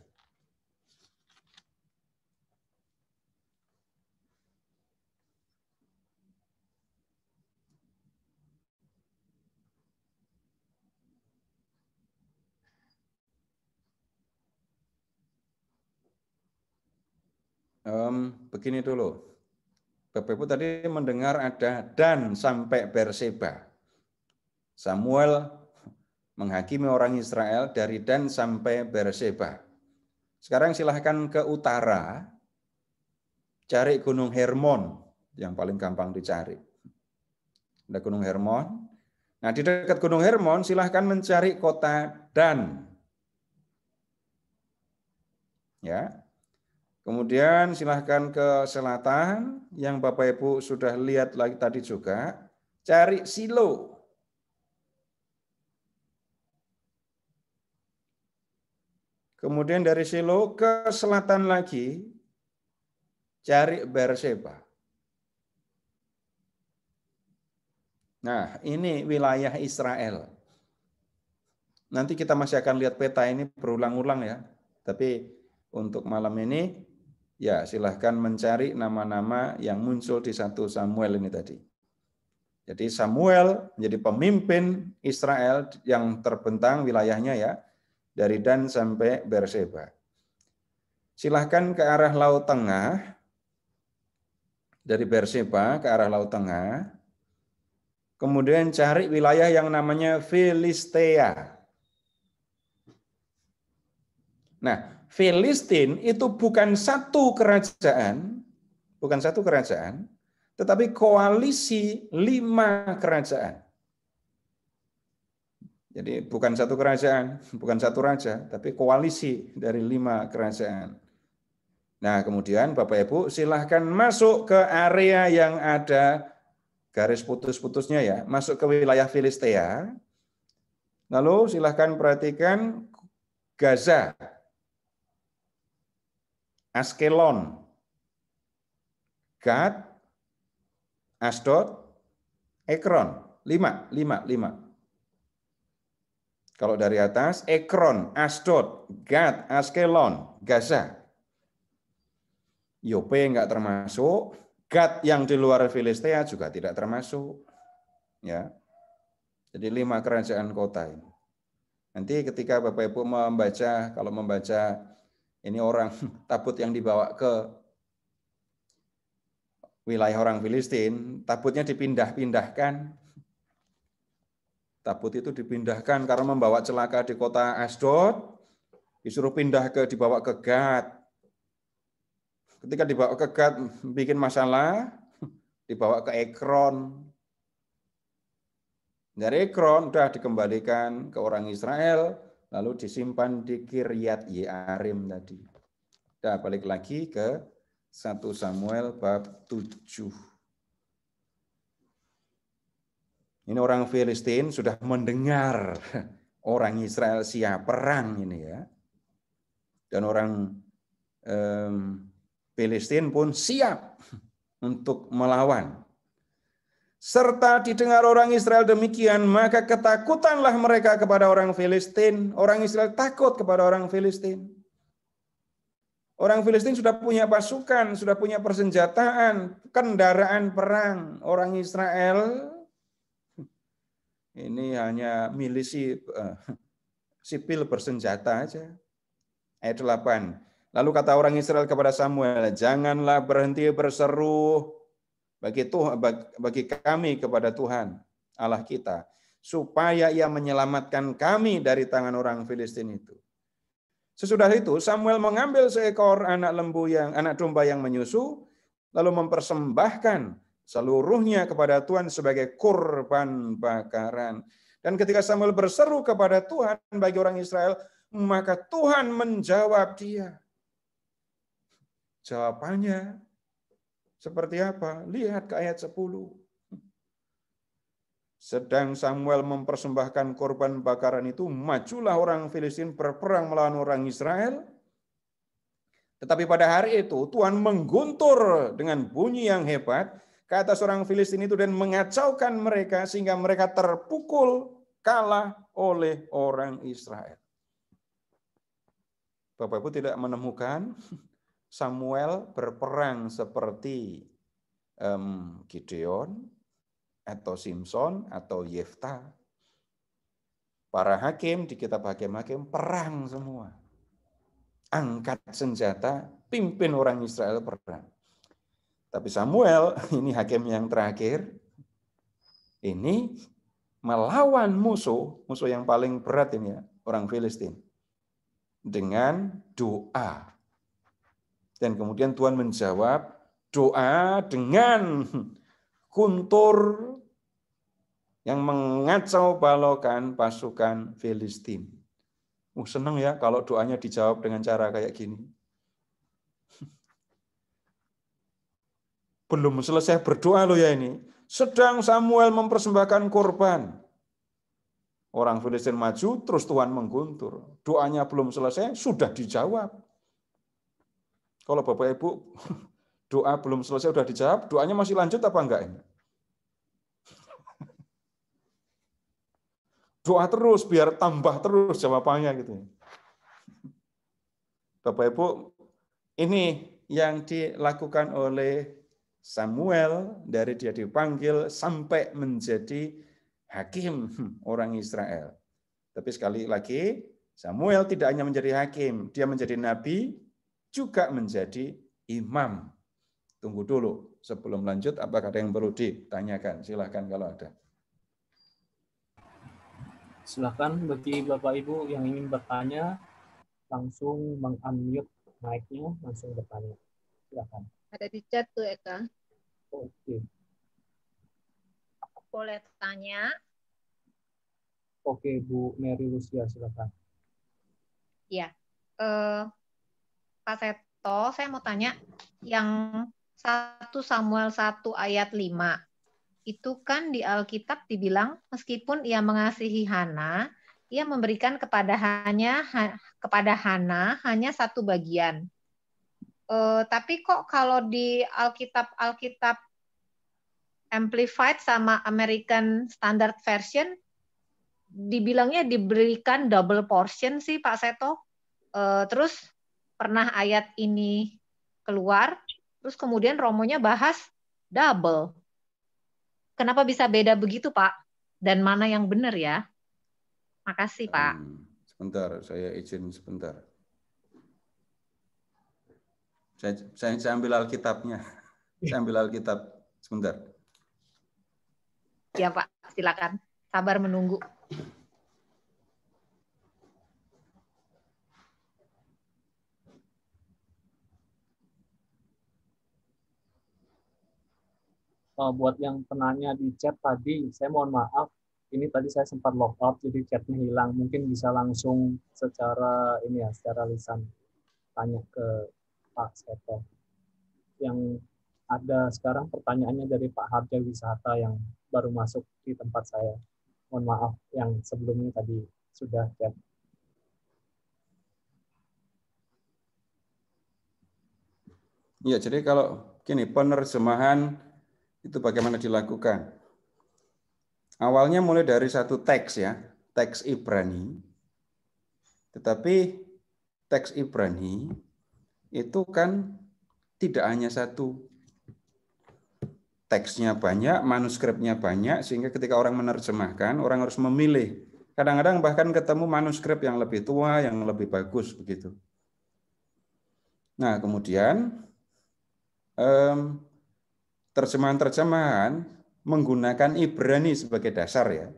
Um, begini dulu, Bapak Ibu tadi mendengar ada dan sampai Berseba. Samuel menghakimi orang Israel dari Dan sampai Berseba. Sekarang silahkan ke utara, cari Gunung Hermon yang paling gampang dicari. Ada Gunung Hermon. Nah di dekat Gunung Hermon silahkan mencari kota Dan. Ya, Kemudian silahkan ke selatan, yang Bapak Ibu sudah lihat lagi tadi juga, cari silo. Kemudian dari Silo ke selatan lagi, cari Berseba. Nah, ini wilayah Israel. Nanti kita masih akan lihat peta ini berulang-ulang ya. Tapi untuk malam ini, ya silahkan mencari nama-nama yang muncul di satu Samuel ini tadi. Jadi Samuel menjadi pemimpin Israel yang terbentang wilayahnya ya dari Dan sampai Berseba. Silahkan ke arah Laut Tengah, dari Berseba ke arah Laut Tengah, kemudian cari wilayah yang namanya Filistea. Nah, Filistin itu bukan satu kerajaan, bukan satu kerajaan, tetapi koalisi lima kerajaan. Jadi bukan satu kerajaan, [laughs] bukan satu raja, tapi koalisi dari lima kerajaan. Nah kemudian Bapak Ibu silahkan masuk ke area yang ada garis putus-putusnya ya, masuk ke wilayah Filistea. Lalu silahkan perhatikan Gaza, Askelon, Gad, Asdod, Ekron. Lima, lima, lima. Kalau dari atas, Ekron, Astot, Gad, Askelon, Gaza. Yope nggak termasuk, Gad yang di luar Filistea juga tidak termasuk. Ya, Jadi lima kerajaan kota ini. Nanti ketika Bapak Ibu membaca, kalau membaca ini orang [laughs] tabut yang dibawa ke wilayah orang Filistin, tabutnya dipindah-pindahkan, Tabut itu dipindahkan karena membawa celaka di kota Asdod, disuruh pindah ke dibawa ke Gad. Ketika dibawa ke Gad [laughs] bikin masalah, [laughs] dibawa ke Ekron. Dari Ekron sudah dikembalikan ke orang Israel, lalu disimpan di Kiryat Yearim tadi. Sudah balik lagi ke 1 Samuel bab 7. Ini orang Filistin sudah mendengar orang Israel siap perang ini ya. Dan orang Filistin pun siap untuk melawan. Serta didengar orang Israel demikian, maka ketakutanlah mereka kepada orang Filistin. Orang Israel takut kepada orang Filistin. Orang Filistin sudah punya pasukan, sudah punya persenjataan, kendaraan perang. Orang Israel ini hanya milisi uh, eh, [laughs] sipil bersenjata aja. Ayat 8. Lalu kata orang Israel kepada Samuel, "Janganlah berhenti berseru bagi Tuhan bagi kami kepada Tuhan Allah kita, supaya ia menyelamatkan kami dari tangan orang Filistin itu." Sesudah itu Samuel mengambil seekor anak lembu yang anak domba yang menyusu lalu mempersembahkan seluruhnya kepada Tuhan sebagai korban bakaran. Dan ketika Samuel berseru kepada Tuhan bagi orang Israel, maka Tuhan menjawab dia. Jawabannya seperti apa? Lihat ke ayat 10. Sedang Samuel mempersembahkan korban bakaran itu, majulah orang Filistin berperang melawan orang Israel. Tetapi pada hari itu Tuhan mengguntur dengan bunyi yang hebat ke atas orang Filistin itu dan mengacaukan mereka sehingga mereka terpukul kalah oleh orang Israel. Bapak Ibu tidak menemukan [laughs] Samuel berperang seperti Gideon atau Simpson atau Yefta. Para hakim di kitab hakim-hakim perang semua. Angkat senjata, pimpin orang Israel perang. Tapi Samuel, [laughs] ini hakim yang terakhir, ini melawan musuh, musuh yang paling berat ini ya, orang Filistin, dengan doa. Dan kemudian Tuhan menjawab doa dengan kuntur yang mengacau balokan pasukan Filistin. Uh, senang ya kalau doanya dijawab dengan cara kayak gini. Belum selesai berdoa lo ya ini. Sedang Samuel mempersembahkan korban. Orang Filistin maju, terus Tuhan mengguntur. Doanya belum selesai, sudah dijawab. Kalau Bapak Ibu [laughs] doa belum selesai sudah dijawab, doanya masih lanjut apa enggak ini? [laughs] Doa terus biar tambah terus jawabannya gitu. Bapak Ibu, ini yang dilakukan oleh Samuel dari dia dipanggil sampai menjadi hakim hmm, orang Israel. Tapi sekali lagi, Samuel tidak hanya menjadi hakim, dia menjadi nabi, juga menjadi imam. Tunggu dulu sebelum lanjut, apakah ada yang perlu ditanyakan? Silahkan kalau ada. Silahkan bagi Bapak Ibu yang ingin bertanya, langsung meng-unmute mic-nya, langsung bertanya. Silahkan. Ada di chat tuh Eka. Oke. Okay. Boleh tanya? Oke, okay, Bu Mary Lucia silakan. Ya. Uh, Pak Seto, saya mau tanya yang 1 Samuel 1 ayat 5. Itu kan di Alkitab dibilang meskipun ia mengasihi Hana, ia memberikan kepada hanya kepada Hana hanya satu bagian Uh, tapi kok kalau di Alkitab Alkitab Amplified sama American Standard Version dibilangnya diberikan double portion sih Pak Seto. Uh, terus pernah ayat ini keluar, terus kemudian Romonya bahas double. Kenapa bisa beda begitu Pak? Dan mana yang benar ya? Makasih Pak. Um, sebentar, saya izin sebentar. Saya, saya, saya ambil Alkitabnya. Iya. Saya ambil Alkitab. Sebentar. Ya Pak, silakan. Sabar menunggu. Oh, buat yang penanya di chat tadi, saya mohon maaf, ini tadi saya sempat log out jadi chatnya hilang. Mungkin bisa langsung secara ini ya, secara lisan tanya ke Pak Seto. Yang ada sekarang pertanyaannya dari Pak Harja Wisata yang baru masuk di tempat saya. Mohon maaf yang sebelumnya tadi sudah chat. Ya, jadi kalau gini, penerjemahan itu bagaimana dilakukan? Awalnya mulai dari satu teks ya, teks Ibrani. Tetapi teks Ibrani itu kan tidak hanya satu teksnya banyak, manuskripnya banyak, sehingga ketika orang menerjemahkan, orang harus memilih. Kadang-kadang bahkan ketemu manuskrip yang lebih tua, yang lebih bagus begitu. Nah, kemudian terjemahan-terjemahan menggunakan Ibrani sebagai dasar ya.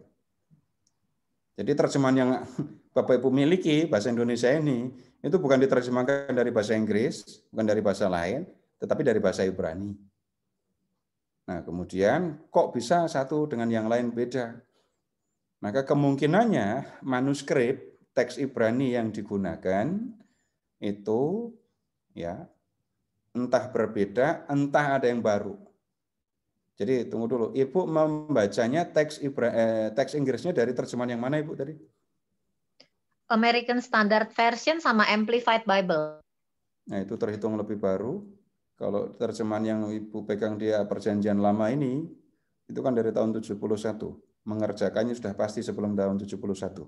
Jadi terjemahan yang [laughs] Bapak Ibu miliki bahasa Indonesia ini itu bukan diterjemahkan dari bahasa Inggris, bukan dari bahasa lain, tetapi dari bahasa Ibrani. Nah, kemudian kok bisa satu dengan yang lain beda? Maka kemungkinannya manuskrip teks Ibrani yang digunakan itu ya entah berbeda, entah ada yang baru. Jadi tunggu dulu, Ibu membacanya teks Ibra, eh, teks Inggrisnya dari terjemahan yang mana Ibu tadi? American Standard Version sama Amplified Bible. Nah, itu terhitung lebih baru. Kalau terjemahan yang Ibu pegang dia perjanjian lama ini, itu kan dari tahun 71. Mengerjakannya sudah pasti sebelum tahun 71.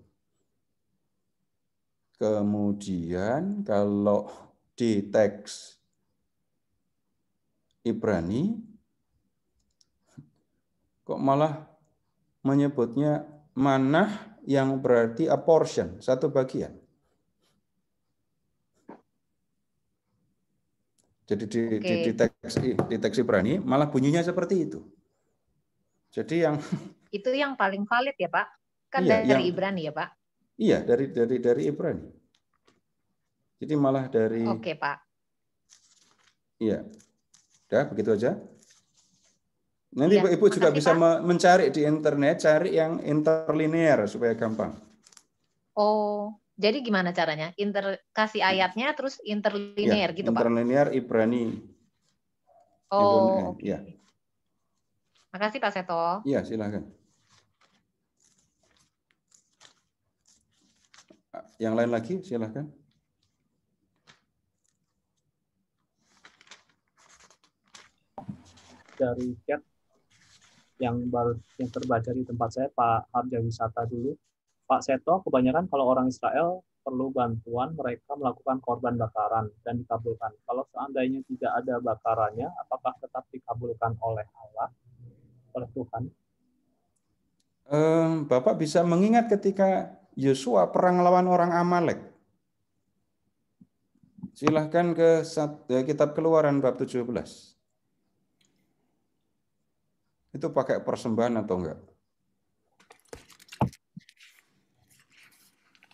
Kemudian kalau di teks Ibrani, kok malah menyebutnya manah yang berarti a portion, satu bagian. Jadi di, okay. di deteksi deteksi berani malah bunyinya seperti itu. Jadi yang [laughs] itu yang paling valid ya Pak, kan iya, dari yang, Ibrani ya Pak? Iya dari dari dari Ibrani. Jadi malah dari. Oke okay, Pak. Iya, udah begitu aja. Nanti ya, Ibu juga bisa Pak. mencari di internet, cari yang interlinear supaya gampang. Oh, jadi gimana caranya? Inter kasih ayatnya terus interlinear ya, gitu, interlinear, Pak. Interlinear Ibrani. Oh, eh, Okay. Ya. Makasih Pak Seto. Iya, silakan. Yang lain lagi, silakan. Dari chat yang baru yang terbaca di tempat saya Pak Harja Wisata dulu. Pak Seto, kebanyakan kalau orang Israel perlu bantuan mereka melakukan korban bakaran dan dikabulkan. Kalau seandainya tidak ada bakarannya, apakah tetap dikabulkan oleh Allah, oleh Tuhan? Bapak bisa mengingat ketika Yosua perang lawan orang Amalek. Silahkan ke eh, kitab keluaran bab 17 itu pakai persembahan atau enggak?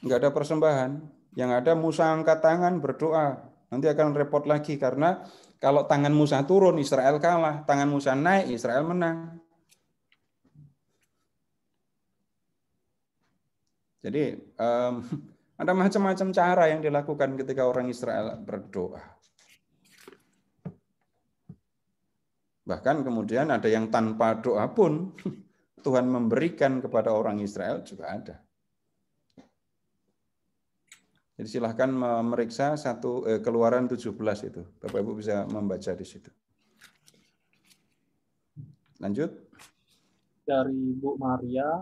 Enggak ada persembahan. Yang ada Musa angkat tangan berdoa. Nanti akan repot lagi karena kalau tangan Musa turun Israel kalah, tangan Musa naik Israel menang. Jadi um, [laughs] ada macam-macam cara yang dilakukan ketika orang Israel berdoa. Bahkan kemudian ada yang tanpa doa pun [laughs] Tuhan memberikan kepada orang Israel juga ada. Jadi silahkan memeriksa satu eh, keluaran 17 itu. Bapak Ibu bisa membaca di situ. Lanjut. Dari Bu Maria,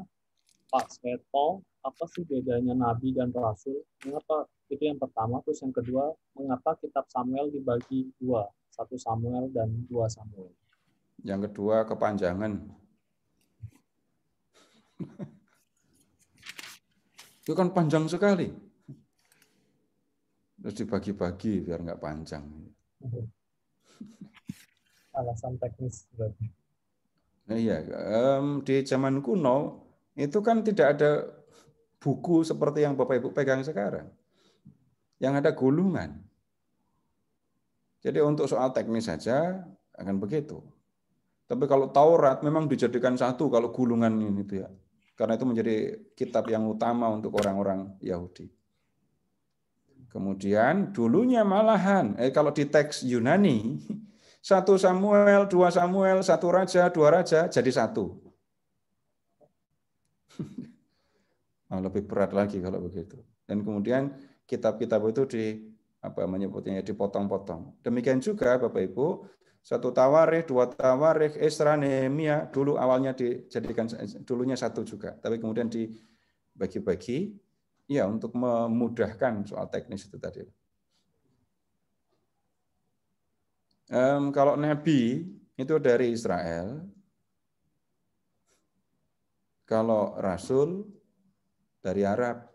Pak Seto, apa sih bedanya nabi dan rasul? Mengapa itu yang pertama, terus yang kedua, mengapa kitab Samuel dibagi dua, satu Samuel dan dua Samuel? Yang kedua kepanjangan. Itu kan panjang sekali. Terus dibagi-bagi biar nggak panjang. Alasan teknis Nah, iya, di zaman kuno itu kan tidak ada buku seperti yang Bapak Ibu pegang sekarang. Yang ada gulungan. Jadi untuk soal teknis saja akan begitu. Tapi kalau Taurat memang dijadikan satu kalau gulungan ini itu ya. Karena itu menjadi kitab yang utama untuk orang-orang Yahudi. Kemudian dulunya malahan, eh, kalau di teks Yunani, satu Samuel, dua Samuel, satu raja, dua raja, jadi satu. [laughs] Oh, lebih berat lagi kalau begitu. Dan kemudian kitab-kitab itu di apa menyebutnya dipotong-potong. Demikian juga Bapak Ibu, satu tawarikh, dua tawarikh, Esra, Nehemia, dulu awalnya dijadikan dulunya satu juga, tapi kemudian dibagi-bagi ya untuk memudahkan soal teknis itu tadi. Um, kalau Nabi itu dari Israel, kalau Rasul dari Arab.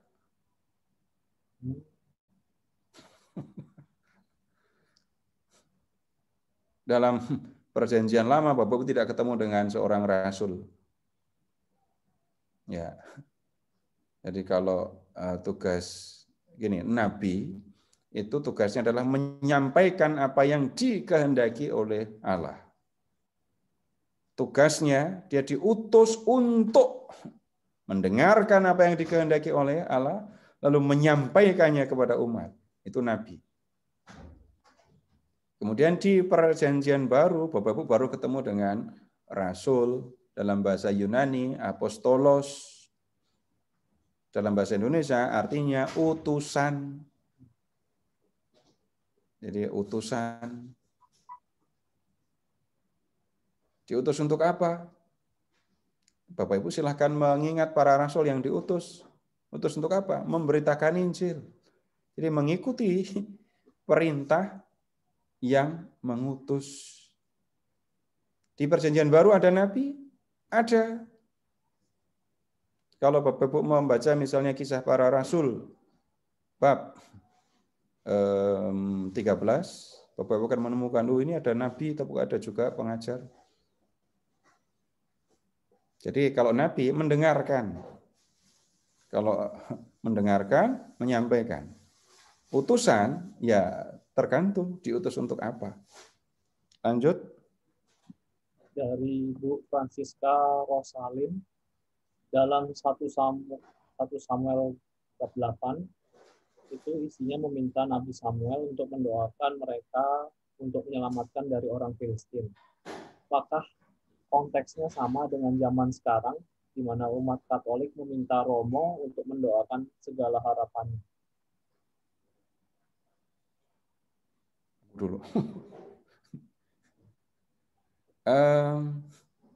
dalam perjanjian lama Bapak Ibu tidak ketemu dengan seorang rasul. Ya. Jadi kalau e, tugas gini, nabi itu tugasnya adalah menyampaikan apa yang dikehendaki oleh Allah. Tugasnya dia diutus untuk mendengarkan apa yang dikehendaki oleh Allah lalu menyampaikannya kepada umat. Itu nabi. Kemudian di perjanjian baru, Bapak-Ibu baru ketemu dengan rasul, dalam bahasa Yunani, apostolos, dalam bahasa Indonesia artinya utusan. Jadi utusan. Diutus untuk apa? Bapak Ibu silahkan mengingat para rasul yang diutus. Utus untuk apa? Memberitakan Injil. Jadi mengikuti perintah yang mengutus. Di perjanjian baru ada nabi? Ada. Kalau Bapak Ibu membaca misalnya kisah para rasul, bab tiga 13, Bapak Ibu akan menemukan, oh ini ada nabi, tapi ada juga pengajar. Jadi kalau Nabi mendengarkan, kalau mendengarkan, menyampaikan. putusan ya Tergantung diutus untuk apa. Lanjut. Dari Bu Francisca Rosalim, dalam satu Samuel, satu Samuel 8 itu isinya meminta Nabi Samuel untuk mendoakan mereka untuk menyelamatkan dari orang Filistin. Apakah konteksnya sama dengan zaman sekarang di mana umat Katolik meminta Romo untuk mendoakan segala harapannya? dulu. um,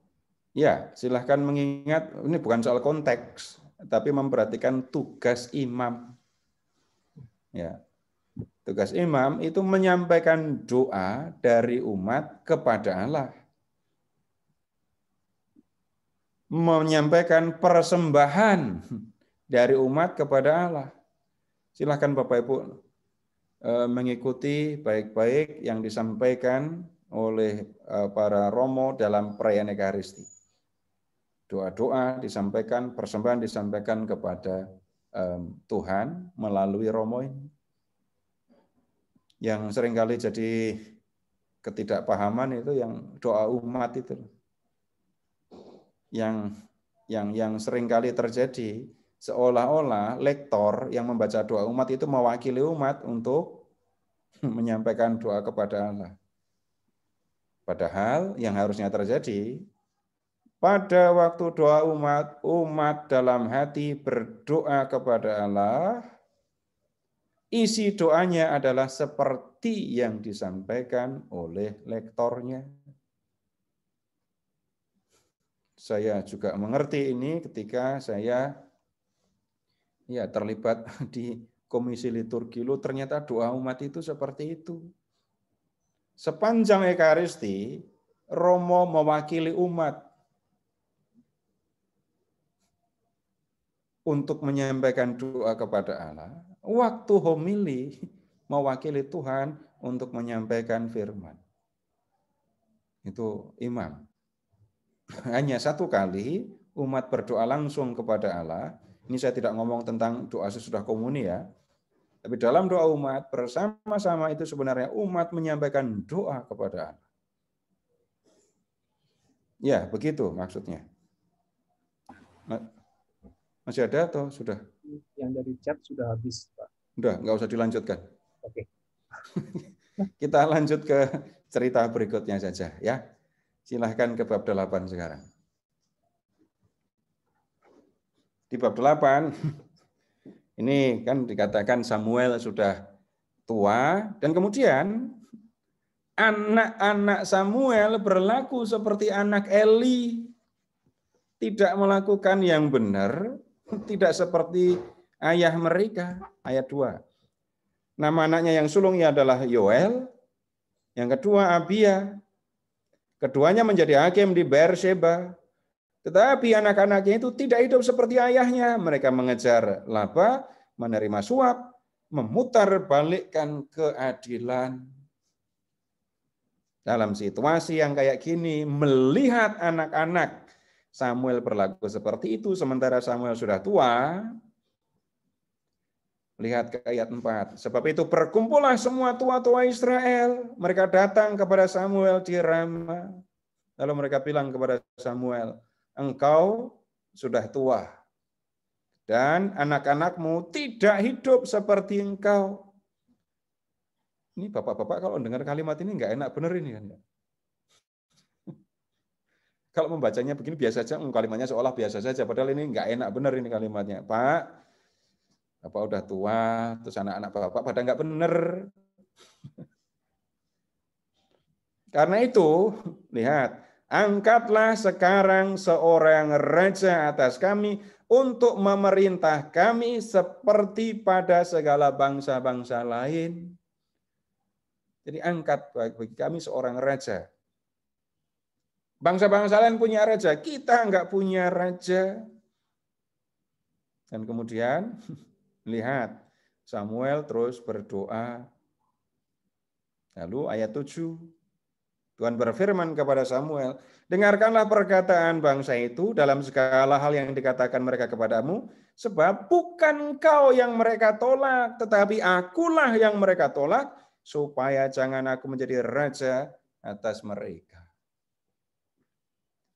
[laughs] ya, silahkan mengingat, ini bukan soal konteks, tapi memperhatikan tugas imam. Ya, tugas imam itu menyampaikan doa dari umat kepada Allah. Menyampaikan persembahan [laughs] dari umat kepada Allah. Silahkan Bapak Ibu Eh, mengikuti baik-baik yang disampaikan oleh eh, para romo dalam perayaan Ekaristi. Doa-doa disampaikan, persembahan disampaikan kepada Tuhan melalui romo ini. Yang seringkali jadi ketidakpahaman itu yang doa umat itu. Yang yang yang seringkali terjadi seolah-olah lektor yang membaca doa umat itu mewakili umat untuk [laughs] menyampaikan doa kepada Allah. Padahal yang harusnya terjadi pada waktu doa umat, umat dalam hati berdoa kepada Allah, isi doanya adalah seperti yang disampaikan oleh lektornya. Saya juga mengerti ini ketika saya ya terlibat [laughs] di komisi liturgi lu ternyata doa umat itu seperti itu. Sepanjang Ekaristi, Romo mewakili umat untuk menyampaikan doa kepada Allah. Waktu homili [laughs] mewakili Tuhan untuk menyampaikan firman. Itu imam. [laughs] Hanya satu kali umat berdoa langsung kepada Allah, ini saya tidak ngomong tentang doa sesudah komuni ya. Tapi dalam doa umat bersama-sama itu sebenarnya umat menyampaikan doa kepada Allah. Ya, begitu maksudnya. Masih ada atau sudah? Yang dari chat sudah habis, Pak. Sudah, nggak usah dilanjutkan. Oke. [laughs] Kita lanjut ke cerita berikutnya saja ya. Silahkan ke bab 8 sekarang. di bab 8 ini kan dikatakan Samuel sudah tua dan kemudian anak-anak Samuel berlaku seperti anak Eli tidak melakukan yang benar tidak seperti ayah mereka ayat 2 nama anaknya yang sulung sulungnya adalah Yoel yang kedua Abia keduanya menjadi hakim di Beersheba tetapi anak-anaknya itu tidak hidup seperti ayahnya. Mereka mengejar laba, menerima suap, memutar balikkan keadilan. Dalam situasi yang kayak gini, melihat anak-anak Samuel berlaku seperti itu, sementara Samuel sudah tua, Lihat ke ayat 4. Sebab itu berkumpullah semua tua-tua Israel. Mereka datang kepada Samuel di Rama. Lalu mereka bilang kepada Samuel, engkau sudah tua dan anak-anakmu tidak hidup seperti engkau. Ini bapak-bapak kalau dengar kalimat ini nggak enak benar ini kan ya. [laughs] Kalau membacanya begini biasa saja, hmm, kalimatnya seolah biasa saja. Padahal ini nggak enak benar ini kalimatnya. Pak, Bapak udah tua, terus anak-anak Bapak pada nggak benar. [laughs] Karena itu, lihat, Angkatlah sekarang seorang raja atas kami untuk memerintah kami seperti pada segala bangsa-bangsa lain. Jadi angkat bagi kami seorang raja. Bangsa-bangsa lain punya raja, kita enggak punya raja. Dan kemudian [laughs] lihat Samuel terus berdoa. Lalu ayat 7, Tuhan berfirman kepada Samuel, "Dengarkanlah perkataan bangsa itu dalam segala hal yang dikatakan mereka kepadamu, sebab bukan kau yang mereka tolak, tetapi akulah yang mereka tolak, supaya jangan aku menjadi raja atas mereka."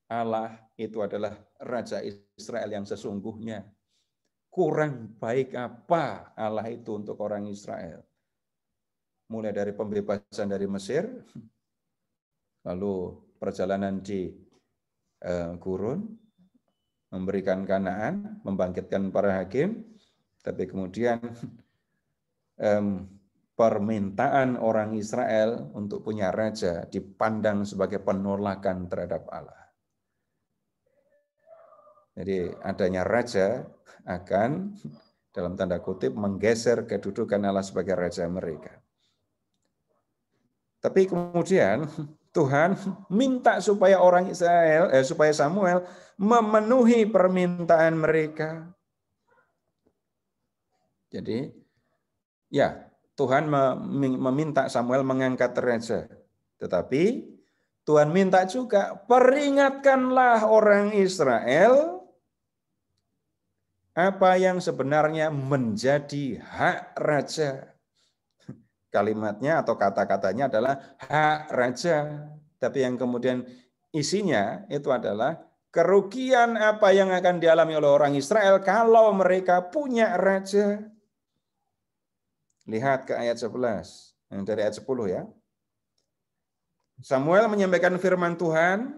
Allah itu adalah raja Israel yang sesungguhnya. Kurang baik apa Allah itu untuk orang Israel? Mulai dari pembebasan dari Mesir, lalu perjalanan di eh, gurun, memberikan kanaan, membangkitkan para hakim, tapi kemudian [laughs] permintaan orang Israel untuk punya raja dipandang sebagai penolakan terhadap Allah. Jadi adanya raja akan [laughs] dalam tanda kutip menggeser kedudukan Allah sebagai raja mereka. Tapi kemudian [laughs] Tuhan minta supaya orang Israel, eh, supaya Samuel memenuhi permintaan mereka. Jadi, ya Tuhan meminta Samuel mengangkat raja, tetapi Tuhan minta juga peringatkanlah orang Israel apa yang sebenarnya menjadi hak raja kalimatnya atau kata-katanya adalah hak raja, tapi yang kemudian isinya itu adalah kerugian apa yang akan dialami oleh orang Israel kalau mereka punya raja. Lihat ke ayat 11, dari ayat 10 ya. Samuel menyampaikan firman Tuhan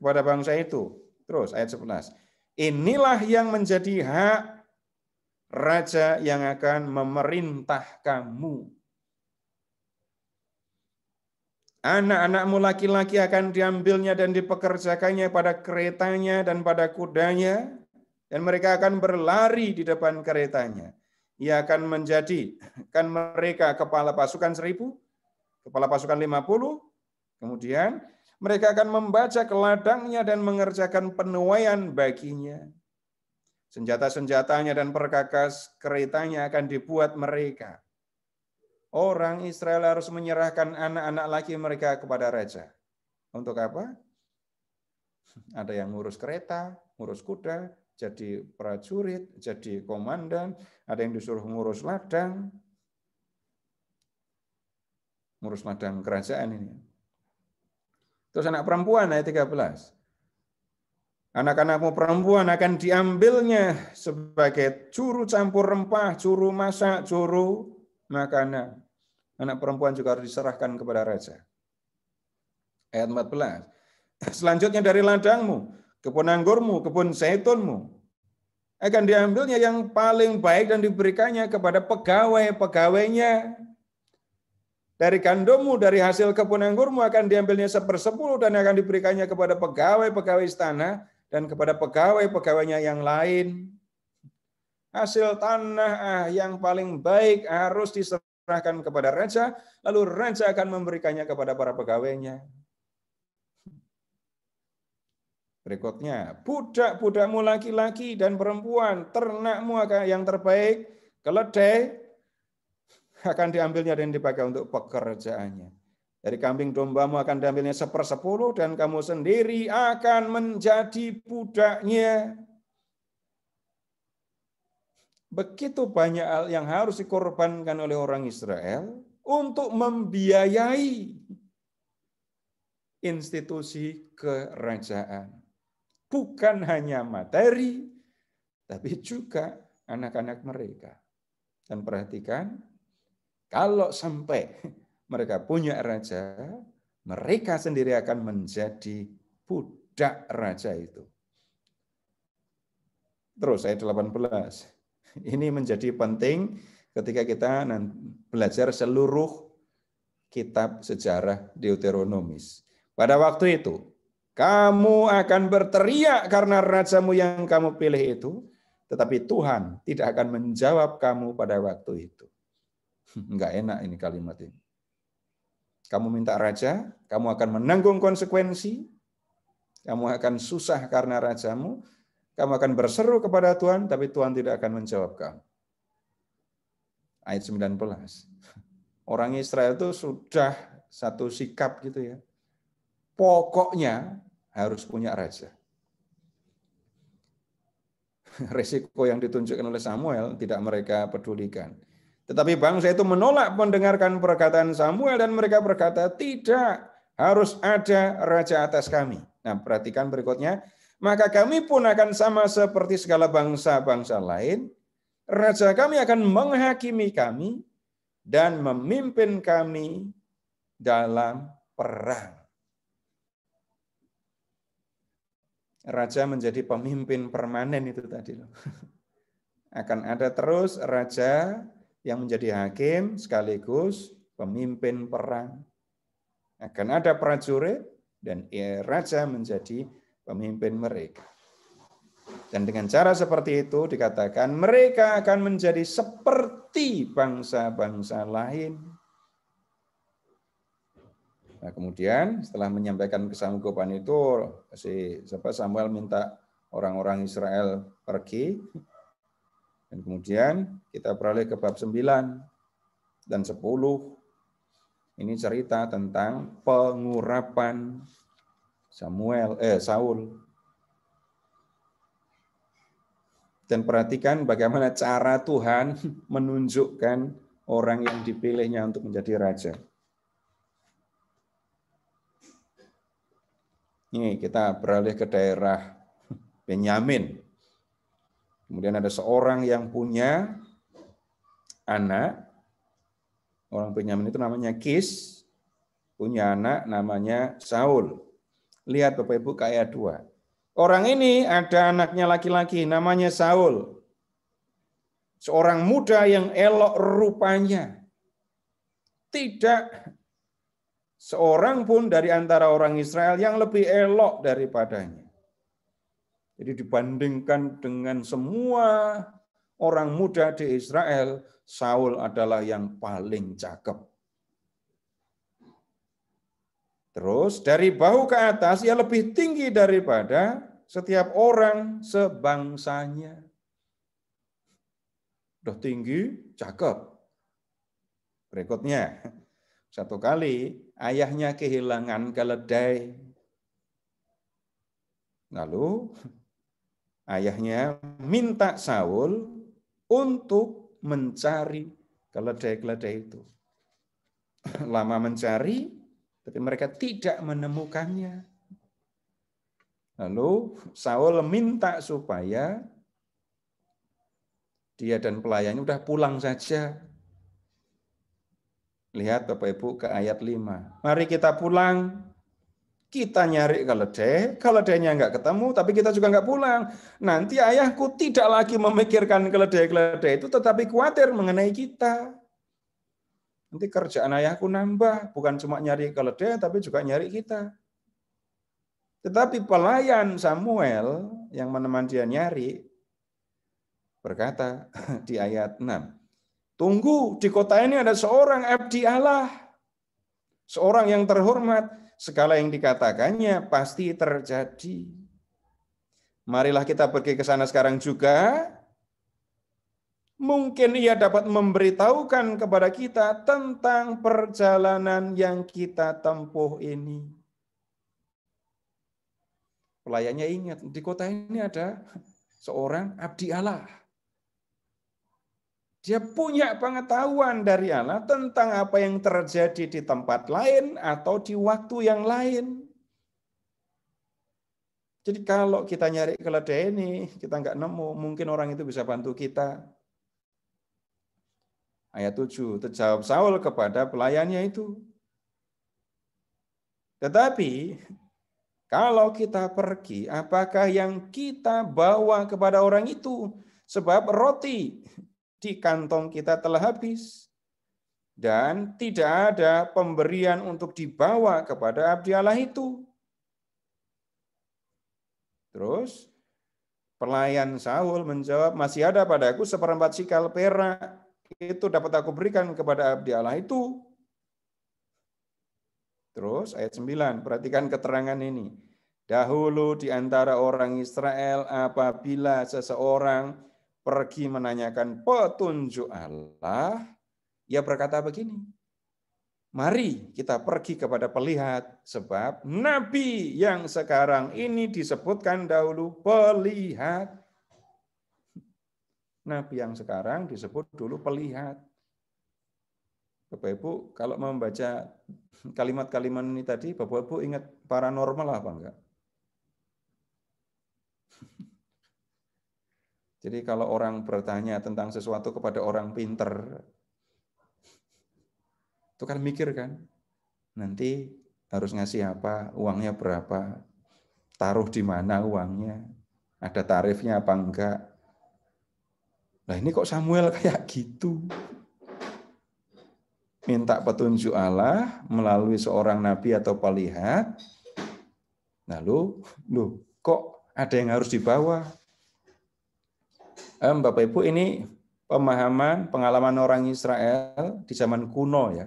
kepada bangsa itu. Terus ayat 11. Inilah yang menjadi hak raja yang akan memerintah kamu. Anak-anakmu laki-laki akan diambilnya dan dipekerjakannya pada keretanya dan pada kudanya, dan mereka akan berlari di depan keretanya. Ia akan menjadi kan mereka kepala pasukan seribu, kepala pasukan lima puluh, kemudian mereka akan membaca ladangnya dan mengerjakan penuaian baginya. Senjata-senjatanya dan perkakas keretanya akan dibuat mereka. Orang Israel harus menyerahkan anak-anak laki mereka kepada raja. Untuk apa? Ada yang ngurus kereta, ngurus kuda, jadi prajurit, jadi komandan, ada yang disuruh ngurus ladang. Ngurus ladang kerajaan ini. Terus anak perempuan ayat 13. Anak-anakmu perempuan akan diambilnya sebagai juru campur rempah, juru masak, juru makanan. Anak perempuan juga harus diserahkan kepada raja. Ayat 14. Selanjutnya dari ladangmu, kebun anggurmu, kebun zaitunmu. Akan diambilnya yang paling baik dan diberikannya kepada pegawai-pegawainya. Dari gandummu, dari hasil kebun anggurmu akan diambilnya sepersepuluh dan akan diberikannya kepada pegawai-pegawai istana dan kepada pegawai-pegawainya yang lain. Hasil tanah ah, yang paling baik harus diserahkan diserahkan kepada raja, lalu raja akan memberikannya kepada para pegawainya. Berikutnya, budak-budakmu laki-laki dan perempuan, ternakmu akan yang terbaik, keledai akan diambilnya dan dipakai untuk pekerjaannya. Dari kambing dombamu akan diambilnya sepersepuluh dan kamu sendiri akan menjadi budaknya begitu banyak hal yang harus dikorbankan oleh orang Israel untuk membiayai institusi kerajaan. Bukan hanya materi, tapi juga anak-anak mereka. Dan perhatikan, kalau sampai mereka punya raja, mereka sendiri akan menjadi budak raja itu. Terus ayat 18. Ini menjadi penting ketika kita belajar seluruh kitab sejarah Deuteronomis. Pada waktu itu, kamu akan berteriak karena rajamu yang kamu pilih itu, tetapi Tuhan tidak akan menjawab kamu pada waktu itu. Enggak [laughs] enak ini kalimat ini. Kamu minta raja, kamu akan menanggung konsekuensi, kamu akan susah karena rajamu, kamu akan berseru kepada Tuhan, tapi Tuhan tidak akan menjawab kamu. Ayat 19. Orang Israel itu sudah satu sikap gitu ya. Pokoknya harus punya raja. [laughs] Resiko yang ditunjukkan oleh Samuel tidak mereka pedulikan. Tetapi bangsa itu menolak mendengarkan perkataan Samuel dan mereka berkata, tidak harus ada raja atas kami. Nah perhatikan berikutnya, maka kami pun akan sama seperti segala bangsa-bangsa lain. Raja kami akan menghakimi kami dan memimpin kami dalam perang. Raja menjadi pemimpin permanen itu tadi loh. [laughs] Akan ada terus raja yang menjadi hakim sekaligus pemimpin perang. Akan ada prajurit dan raja menjadi pemimpin mereka. Dan dengan cara seperti itu dikatakan mereka akan menjadi seperti bangsa-bangsa lain. Nah, kemudian setelah menyampaikan kesanggupan itu si siapa Samuel minta orang-orang Israel pergi. Dan kemudian kita beralih ke bab 9 dan 10. Ini cerita tentang pengurapan Samuel, eh, Saul. Dan perhatikan bagaimana cara Tuhan [laughs] menunjukkan orang yang dipilihnya untuk menjadi raja. Ini kita beralih ke daerah [laughs] Benyamin. Kemudian ada seorang yang punya anak. Orang Benyamin itu namanya Kis, punya anak namanya Saul. Lihat Bapak Ibu kayak dua Orang ini ada anaknya laki-laki namanya Saul. Seorang muda yang elok rupanya. Tidak seorang pun dari antara orang Israel yang lebih elok daripadanya. Jadi dibandingkan dengan semua orang muda di Israel, Saul adalah yang paling cakep Terus dari bahu ke atas ia lebih tinggi daripada setiap orang sebangsanya. Udah tinggi, cakep. Berikutnya, satu kali ayahnya kehilangan keledai. Lalu ayahnya minta Saul untuk mencari keledai-keledai itu. [laughs] Lama mencari, tapi mereka tidak menemukannya. Lalu Saul minta supaya dia dan pelayannya udah pulang saja. Lihat Bapak Ibu ke ayat 5. Mari kita pulang. Kita nyari keledai, keledainya nggak ketemu, tapi kita juga nggak pulang. Nanti ayahku tidak lagi memikirkan keledai-keledai itu, tetapi khawatir mengenai kita. Nanti kerjaan ayahku nambah, bukan cuma nyari keledai, tapi juga nyari kita. Tetapi pelayan Samuel yang menemani dia nyari, berkata [laughs] di ayat 6, Tunggu, di kota ini ada seorang abdi Allah, seorang yang terhormat, segala yang dikatakannya pasti terjadi. Marilah kita pergi ke sana sekarang juga, mungkin ia dapat memberitahukan kepada kita tentang perjalanan yang kita tempuh ini. Pelayannya ingat, di kota ini ada seorang abdi Allah. Dia punya pengetahuan dari Allah tentang apa yang terjadi di tempat lain atau di waktu yang lain. Jadi kalau kita nyari keledai ini, kita nggak nemu, mungkin orang itu bisa bantu kita Ayat 7, terjawab Saul kepada pelayannya itu. Tetapi kalau kita pergi, apakah yang kita bawa kepada orang itu? Sebab roti di kantong kita telah habis. Dan tidak ada pemberian untuk dibawa kepada abdi Allah itu. Terus pelayan Saul menjawab, masih ada padaku seperempat sikal perak itu dapat aku berikan kepada abdi Allah itu. Terus ayat 9, perhatikan keterangan ini. Dahulu di antara orang Israel apabila seseorang pergi menanyakan petunjuk Allah, ia berkata begini, Mari kita pergi kepada pelihat, sebab nabi yang sekarang ini disebutkan dahulu pelihat Nabi yang sekarang disebut dulu pelihat. Bapak Ibu, kalau membaca kalimat-kalimat ini tadi, Bapak Ibu ingat paranormal apa enggak? [laughs] Jadi kalau orang bertanya tentang sesuatu kepada orang pinter, itu kan mikir kan, nanti harus ngasih apa, uangnya berapa, taruh di mana uangnya, ada tarifnya apa enggak, Nah ini kok Samuel kayak gitu? Minta petunjuk Allah melalui seorang nabi atau pelihat. Lalu, nah, lu kok ada yang harus dibawa? Bapak Ibu ini pemahaman pengalaman orang Israel di zaman kuno ya.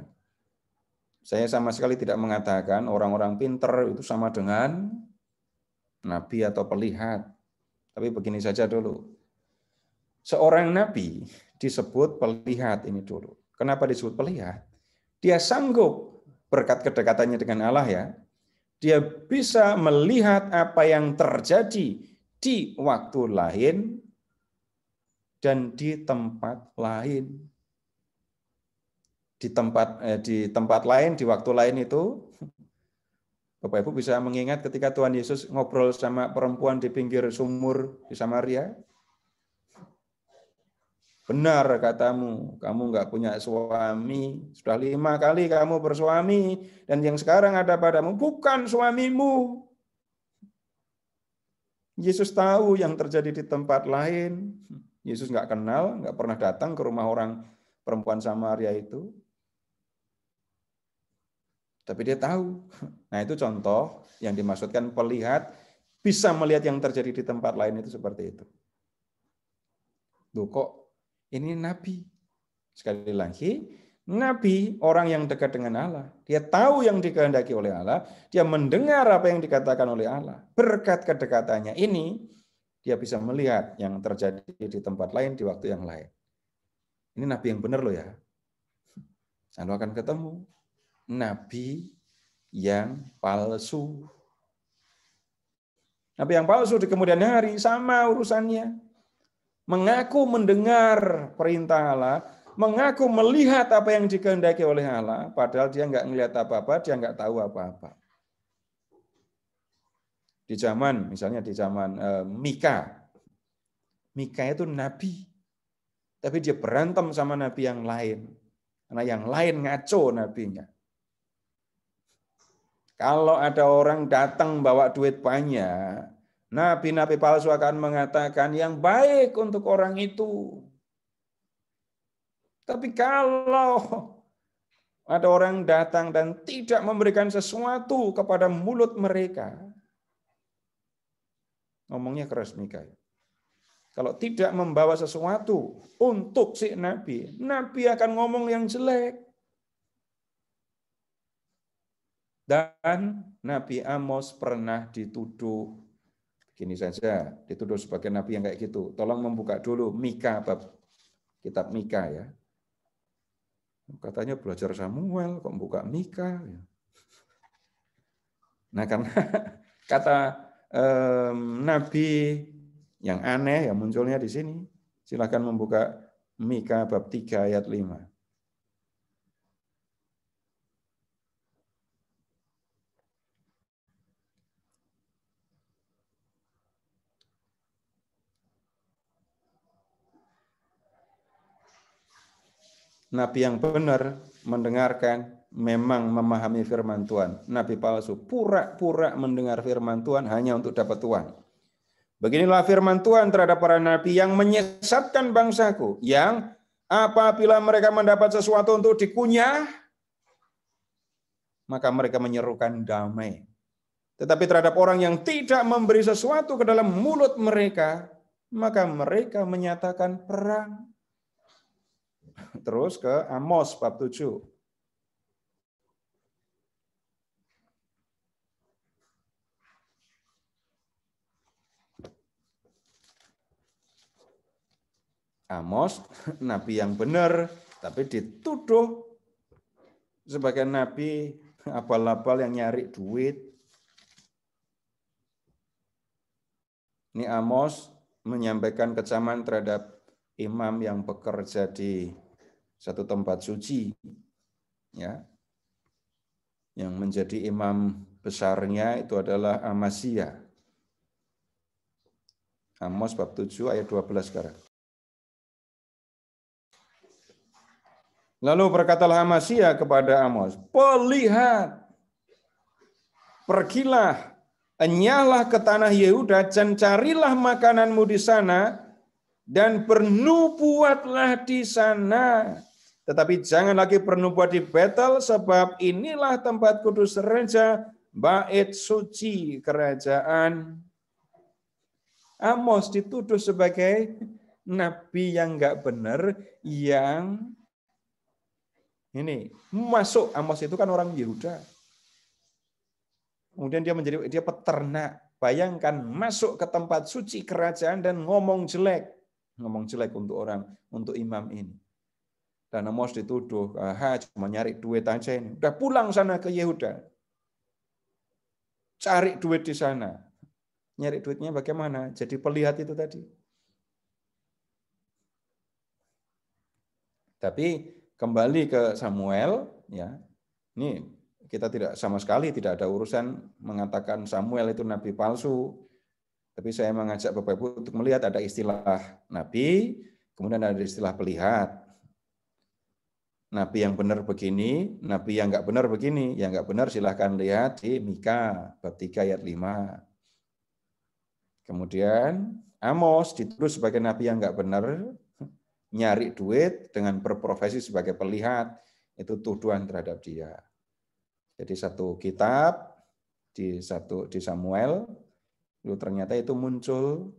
Saya sama sekali tidak mengatakan orang-orang pinter itu sama dengan nabi atau pelihat. Tapi begini saja dulu seorang nabi disebut pelihat ini dulu. Kenapa disebut pelihat? Dia sanggup berkat kedekatannya dengan Allah ya. Dia bisa melihat apa yang terjadi di waktu lain dan di tempat lain. Di tempat eh, di tempat lain, di waktu lain itu Bapak Ibu bisa mengingat ketika Tuhan Yesus ngobrol sama perempuan di pinggir sumur di Samaria, Benar katamu, kamu nggak punya suami. Sudah lima kali kamu bersuami, dan yang sekarang ada padamu bukan suamimu. Yesus tahu yang terjadi di tempat lain. Yesus nggak kenal, nggak pernah datang ke rumah orang perempuan Samaria itu. Tapi dia tahu. Nah itu contoh yang dimaksudkan pelihat bisa melihat yang terjadi di tempat lain itu seperti itu. Duh kok ini nabi. Sekali lagi, nabi orang yang dekat dengan Allah. Dia tahu yang dikehendaki oleh Allah, dia mendengar apa yang dikatakan oleh Allah. Berkat kedekatannya ini, dia bisa melihat yang terjadi di tempat lain di waktu yang lain. Ini nabi yang benar loh ya. Anda akan ketemu nabi yang palsu. Nabi yang palsu di kemudian hari sama urusannya mengaku mendengar perintah Allah, mengaku melihat apa yang dikehendaki oleh Allah, padahal dia nggak ngelihat apa-apa, dia nggak tahu apa-apa. Di zaman, misalnya di zaman e, Mika, Mika itu nabi, tapi dia berantem sama nabi yang lain, karena yang lain ngaco nabinya. Kalau ada orang datang bawa duit banyak, Nabi-nabi palsu akan mengatakan yang baik untuk orang itu. Tapi kalau ada orang datang dan tidak memberikan sesuatu kepada mulut mereka. Ngomongnya keras Mikael. Kalau tidak membawa sesuatu untuk si Nabi, Nabi akan ngomong yang jelek. Dan Nabi Amos pernah dituduh Gini saja dituduh sebagai nabi yang kayak gitu. Tolong membuka dulu Mika bab kitab Mika ya. Katanya belajar Samuel kok buka Mika. Ya? Nah karena [laughs] kata um, nabi yang aneh yang munculnya di sini, silakan membuka Mika bab 3 ayat 5. Nabi yang benar mendengarkan memang memahami firman Tuhan. Nabi palsu pura-pura mendengar firman Tuhan hanya untuk dapat Tuhan. Beginilah firman Tuhan terhadap para nabi yang menyesatkan bangsaku, yang apabila mereka mendapat sesuatu untuk dikunyah, maka mereka menyerukan damai. Tetapi terhadap orang yang tidak memberi sesuatu ke dalam mulut mereka, maka mereka menyatakan perang. Terus ke Amos bab 7. Amos [laughs] nabi yang benar tapi dituduh sebagai nabi abal-abal yang nyari duit. Ini Amos menyampaikan kecaman terhadap imam yang bekerja di satu tempat suci ya yang menjadi imam besarnya itu adalah Amasia. Amos bab 7 ayat 12 sekarang. Lalu berkatalah Amasia kepada Amos, "Pelihat, pergilah, enyahlah ke tanah Yehuda dan carilah makananmu di sana dan bernubuatlah di sana." Tetapi jangan lagi bernubuat di Betel, sebab inilah tempat kudus raja, bait suci kerajaan. Amos dituduh sebagai nabi yang nggak benar, yang ini masuk Amos itu kan orang Yehuda. Kemudian dia menjadi dia peternak. Bayangkan masuk ke tempat suci kerajaan dan ngomong jelek, ngomong jelek untuk orang, untuk imam ini. Dan Amos dituduh, ah cuma nyari duit aja ini. Udah pulang sana ke Yehuda. Cari duit di sana. Nyari duitnya bagaimana? Jadi pelihat itu tadi. Tapi kembali ke Samuel, ya. Ini kita tidak sama sekali tidak ada urusan mengatakan Samuel itu nabi palsu. Tapi saya mengajak Bapak Ibu untuk melihat ada istilah nabi, kemudian ada istilah pelihat. Nabi yang benar begini, Nabi yang nggak benar begini. Yang nggak benar silahkan lihat di Mika, bab 3 ayat 5. Kemudian Amos dituduh sebagai Nabi yang nggak benar, nyari duit dengan berprofesi sebagai pelihat. Itu tuduhan terhadap dia. Jadi satu kitab di satu di Samuel itu ternyata itu muncul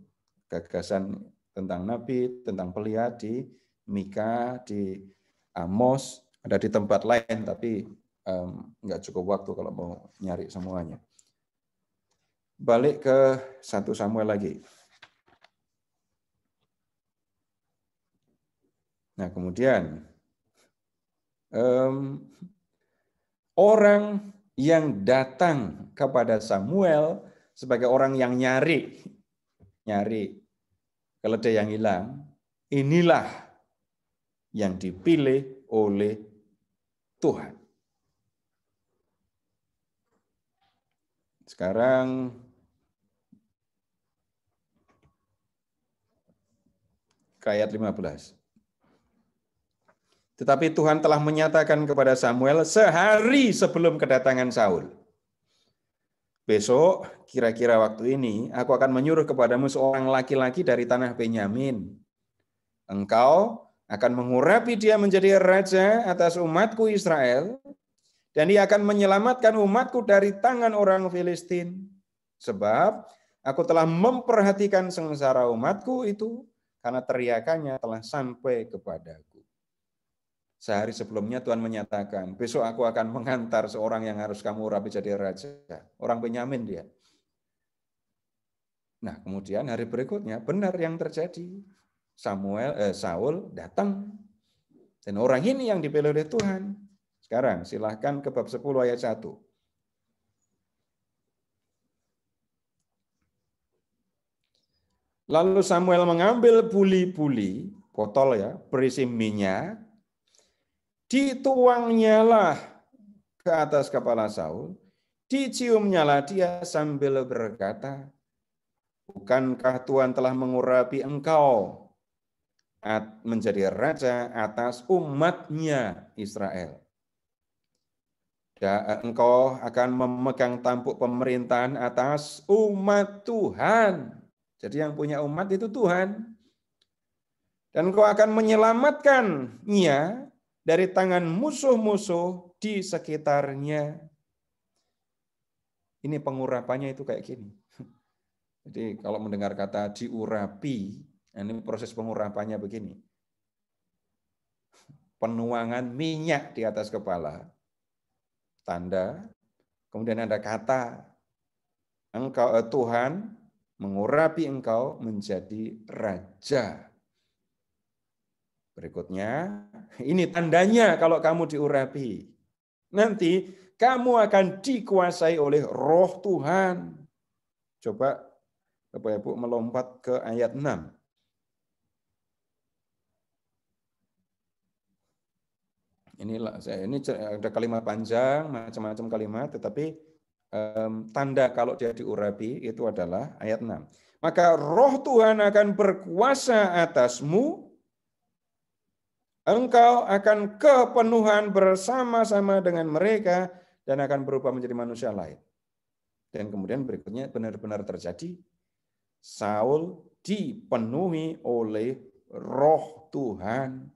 gagasan tentang nabi, tentang pelihat di Mika, di Amos, ah, ada di tempat lain, tapi um, nggak cukup waktu kalau mau nyari semuanya. Balik ke satu Samuel lagi. Nah kemudian, um, orang yang datang kepada Samuel sebagai orang yang nyari, nyari keledai yang hilang, inilah yang dipilih oleh Tuhan. Sekarang ayat 15. Tetapi Tuhan telah menyatakan kepada Samuel sehari sebelum kedatangan Saul. Besok, kira-kira waktu ini, aku akan menyuruh kepadamu seorang laki-laki dari tanah Benyamin. Engkau akan mengurapi dia menjadi raja atas umatku Israel dan dia akan menyelamatkan umatku dari tangan orang Filistin sebab aku telah memperhatikan sengsara umatku itu karena teriakannya telah sampai kepadaku. Sehari sebelumnya Tuhan menyatakan, besok aku akan mengantar seorang yang harus kamu urapi jadi raja. Orang Benyamin dia. Nah kemudian hari berikutnya benar yang terjadi. Samuel eh, Saul datang. Dan orang ini yang dipilih oleh Tuhan. Sekarang silahkan ke bab 10 ayat 1. Lalu Samuel mengambil puli-puli, botol ya, berisi minyak, dituangnyalah ke atas kepala Saul, diciumnyalah dia sambil berkata, Bukankah Tuhan telah mengurapi engkau menjadi raja atas umatnya Israel. Dan engkau akan memegang tampuk pemerintahan atas umat Tuhan. Jadi yang punya umat itu Tuhan. Dan engkau akan menyelamatkannya dari tangan musuh-musuh di sekitarnya. Ini pengurapannya itu kayak gini. [laughs] Jadi kalau mendengar kata diurapi, Nah, ini proses pengurapannya begini. Penuangan minyak di atas kepala. Tanda. Kemudian ada kata. Engkau eh, Tuhan mengurapi engkau menjadi raja. Berikutnya, ini tandanya kalau kamu diurapi. Nanti kamu akan dikuasai oleh roh Tuhan. Coba Bapak Ibu melompat ke ayat 6. inilah saya ini ada kalimat panjang macam-macam kalimat tetapi um, tanda kalau dia diurapi itu adalah ayat 6 maka roh Tuhan akan berkuasa atasmu engkau akan kepenuhan bersama-sama dengan mereka dan akan berubah menjadi manusia lain dan kemudian berikutnya benar-benar terjadi Saul dipenuhi oleh roh Tuhan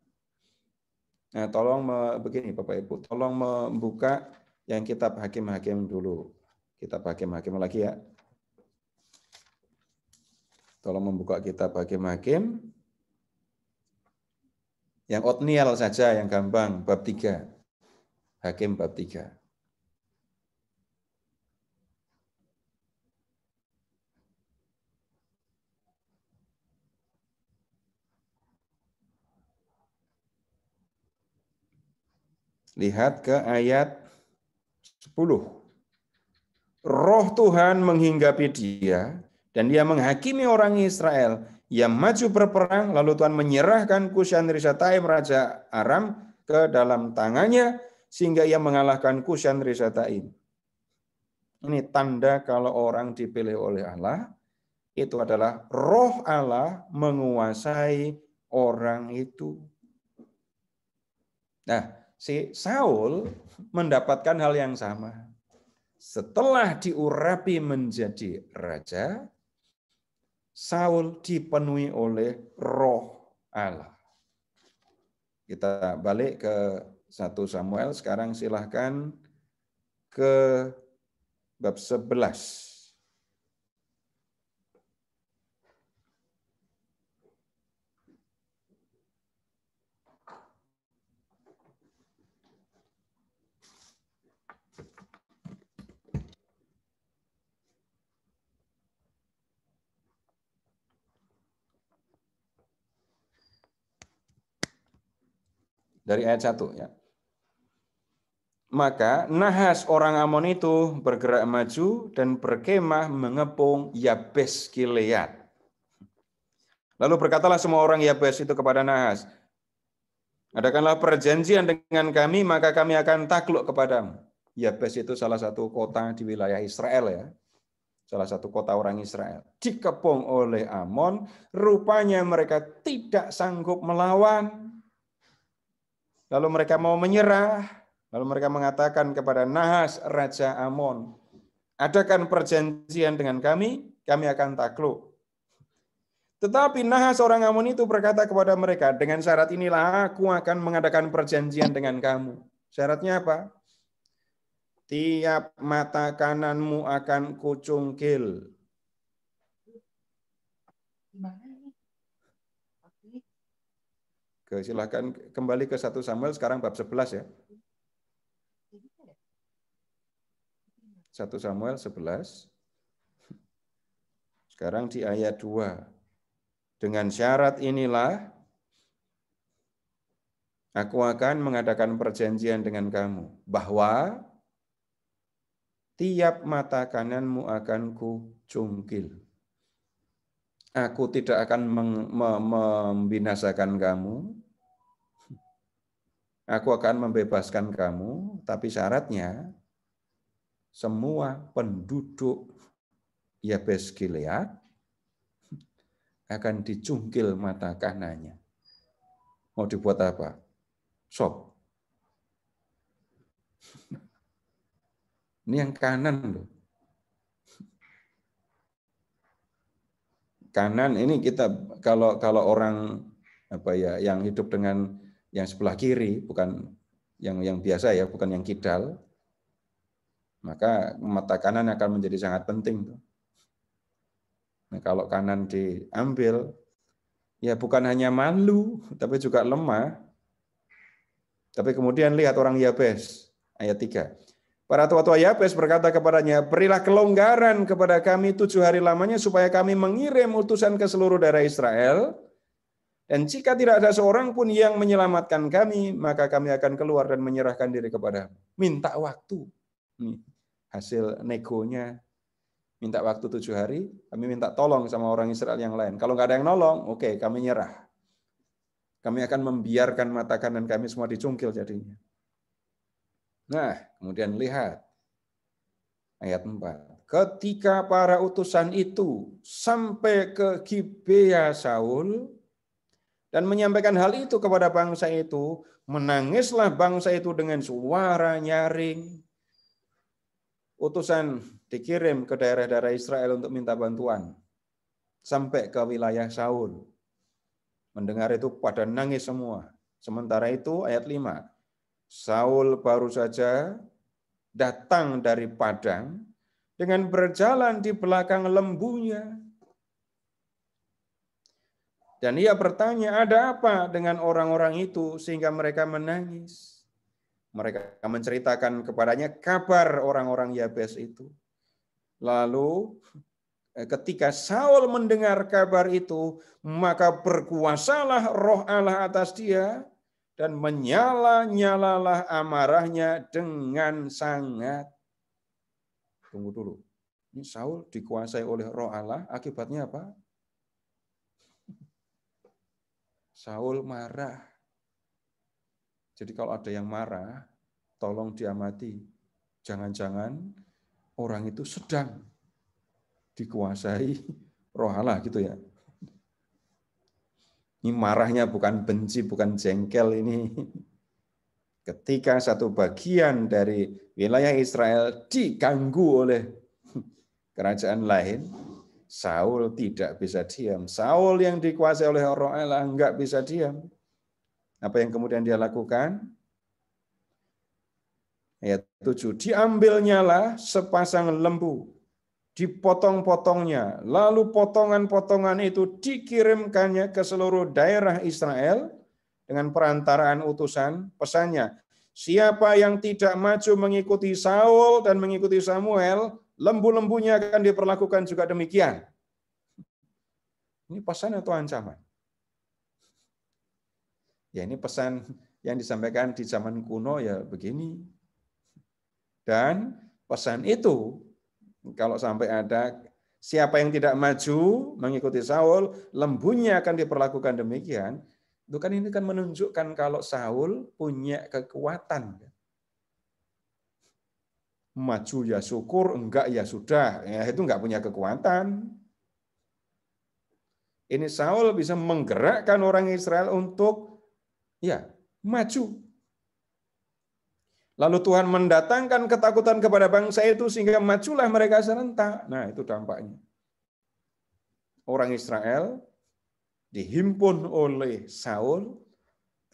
Nah, tolong me, begini Bapak Ibu, tolong membuka yang kitab hakim-hakim dulu. Kitab hakim-hakim lagi ya. Tolong membuka kitab hakim-hakim. Yang Otniel saja yang gampang, bab tiga Hakim bab tiga Lihat ke ayat 10. Roh Tuhan menghinggapi dia dan dia menghakimi orang Israel yang maju berperang lalu Tuhan menyerahkan Kusyan Rishataim raja Aram ke dalam tangannya sehingga ia mengalahkan Kusyan Rishataim. Ini tanda kalau orang dipilih oleh Allah itu adalah roh Allah menguasai orang itu. Nah, si Saul mendapatkan hal yang sama. Setelah diurapi menjadi raja, Saul dipenuhi oleh roh Allah. Kita balik ke 1 Samuel, sekarang silahkan ke bab 11. dari ayat 1 ya. Maka Nahas orang Amon itu bergerak maju dan berkemah mengepung Yabes Gilead. Lalu berkatalah semua orang Yabes itu kepada Nahas, Adakanlah perjanjian dengan kami, maka kami akan takluk kepadamu. Yabes itu salah satu kota di wilayah Israel ya. Salah satu kota orang Israel. Dikepung oleh Amon, rupanya mereka tidak sanggup melawan Lalu mereka mau menyerah. Lalu mereka mengatakan kepada Nahas, Raja Amon, adakan perjanjian dengan kami, kami akan takluk. Tetapi Nahas orang Amon itu berkata kepada mereka, dengan syarat inilah aku akan mengadakan perjanjian dengan kamu. Syaratnya apa? Tiap mata kananmu akan kucungkil. Gimana? Oke, silahkan kembali ke satu Samuel sekarang bab 11 ya. satu Samuel 11. Sekarang di ayat 2. Dengan syarat inilah aku akan mengadakan perjanjian dengan kamu bahwa tiap mata kananmu akan kucungkil. Aku tidak akan membinasakan kamu aku akan membebaskan kamu, tapi syaratnya semua penduduk Yabes Gilead akan dicungkil mata kanannya. Mau dibuat apa? Sob. Ini yang kanan loh. Kanan ini kita kalau kalau orang apa ya yang hidup dengan yang sebelah kiri, bukan yang yang biasa ya, bukan yang kidal, maka mata kanan akan menjadi sangat penting. Nah, kalau kanan diambil, ya bukan hanya malu, tapi juga lemah. Tapi kemudian lihat orang Yabes, ayat 3. Para tua-tua Yabes berkata kepadanya, berilah kelonggaran kepada kami tujuh hari lamanya supaya kami mengirim utusan ke seluruh daerah Israel dan jika tidak ada seorang pun yang menyelamatkan kami, maka kami akan keluar dan menyerahkan diri kepada Minta waktu. Nih, hasil negonya. Minta waktu tujuh hari, kami minta tolong sama orang Israel yang lain. Kalau nggak ada yang nolong, oke, okay, kami nyerah. Kami akan membiarkan mata kanan kami semua dicungkil jadinya. Nah, kemudian lihat ayat 4. Ketika para utusan itu sampai ke Gibea Saul, dan menyampaikan hal itu kepada bangsa itu, menangislah bangsa itu dengan suara nyaring. Utusan dikirim ke daerah-daerah Israel untuk minta bantuan sampai ke wilayah Saul. Mendengar itu pada nangis semua. Sementara itu ayat 5. Saul baru saja datang dari padang dengan berjalan di belakang lembunya dan ia bertanya, ada apa dengan orang-orang itu sehingga mereka menangis? Mereka menceritakan kepadanya kabar orang-orang Yabes itu. Lalu eh, ketika Saul mendengar kabar itu, maka berkuasalah roh Allah atas dia dan menyala-nyalalah amarahnya dengan sangat. Tunggu dulu. Ini Saul dikuasai oleh roh Allah, akibatnya apa? Saul marah. Jadi kalau ada yang marah, tolong diamati. Jangan-jangan orang itu sedang dikuasai [laughs] roh Allah gitu ya. Ini marahnya bukan benci, bukan jengkel ini. [laughs] Ketika satu bagian dari wilayah Israel diganggu oleh [laughs] kerajaan lain, Saul tidak bisa diam. Saul yang dikuasai oleh roh Allah enggak bisa diam. Apa yang kemudian dia lakukan? Ayat 7. Diambilnyalah sepasang lembu, dipotong-potongnya, lalu potongan-potongan itu dikirimkannya ke seluruh daerah Israel dengan perantaraan utusan pesannya. Siapa yang tidak maju mengikuti Saul dan mengikuti Samuel, lembu-lembunya akan diperlakukan juga demikian. Ini pesan atau ancaman? Ya ini pesan yang disampaikan di zaman kuno ya begini. Dan pesan itu kalau sampai ada siapa yang tidak maju mengikuti Saul, lembunya akan diperlakukan demikian. Itu kan ini kan menunjukkan kalau Saul punya kekuatan maju ya syukur, enggak ya sudah. Ya, itu enggak punya kekuatan. Ini Saul bisa menggerakkan orang Israel untuk ya maju. Lalu Tuhan mendatangkan ketakutan kepada bangsa itu sehingga majulah mereka serentak. Nah, itu dampaknya. Orang Israel dihimpun oleh Saul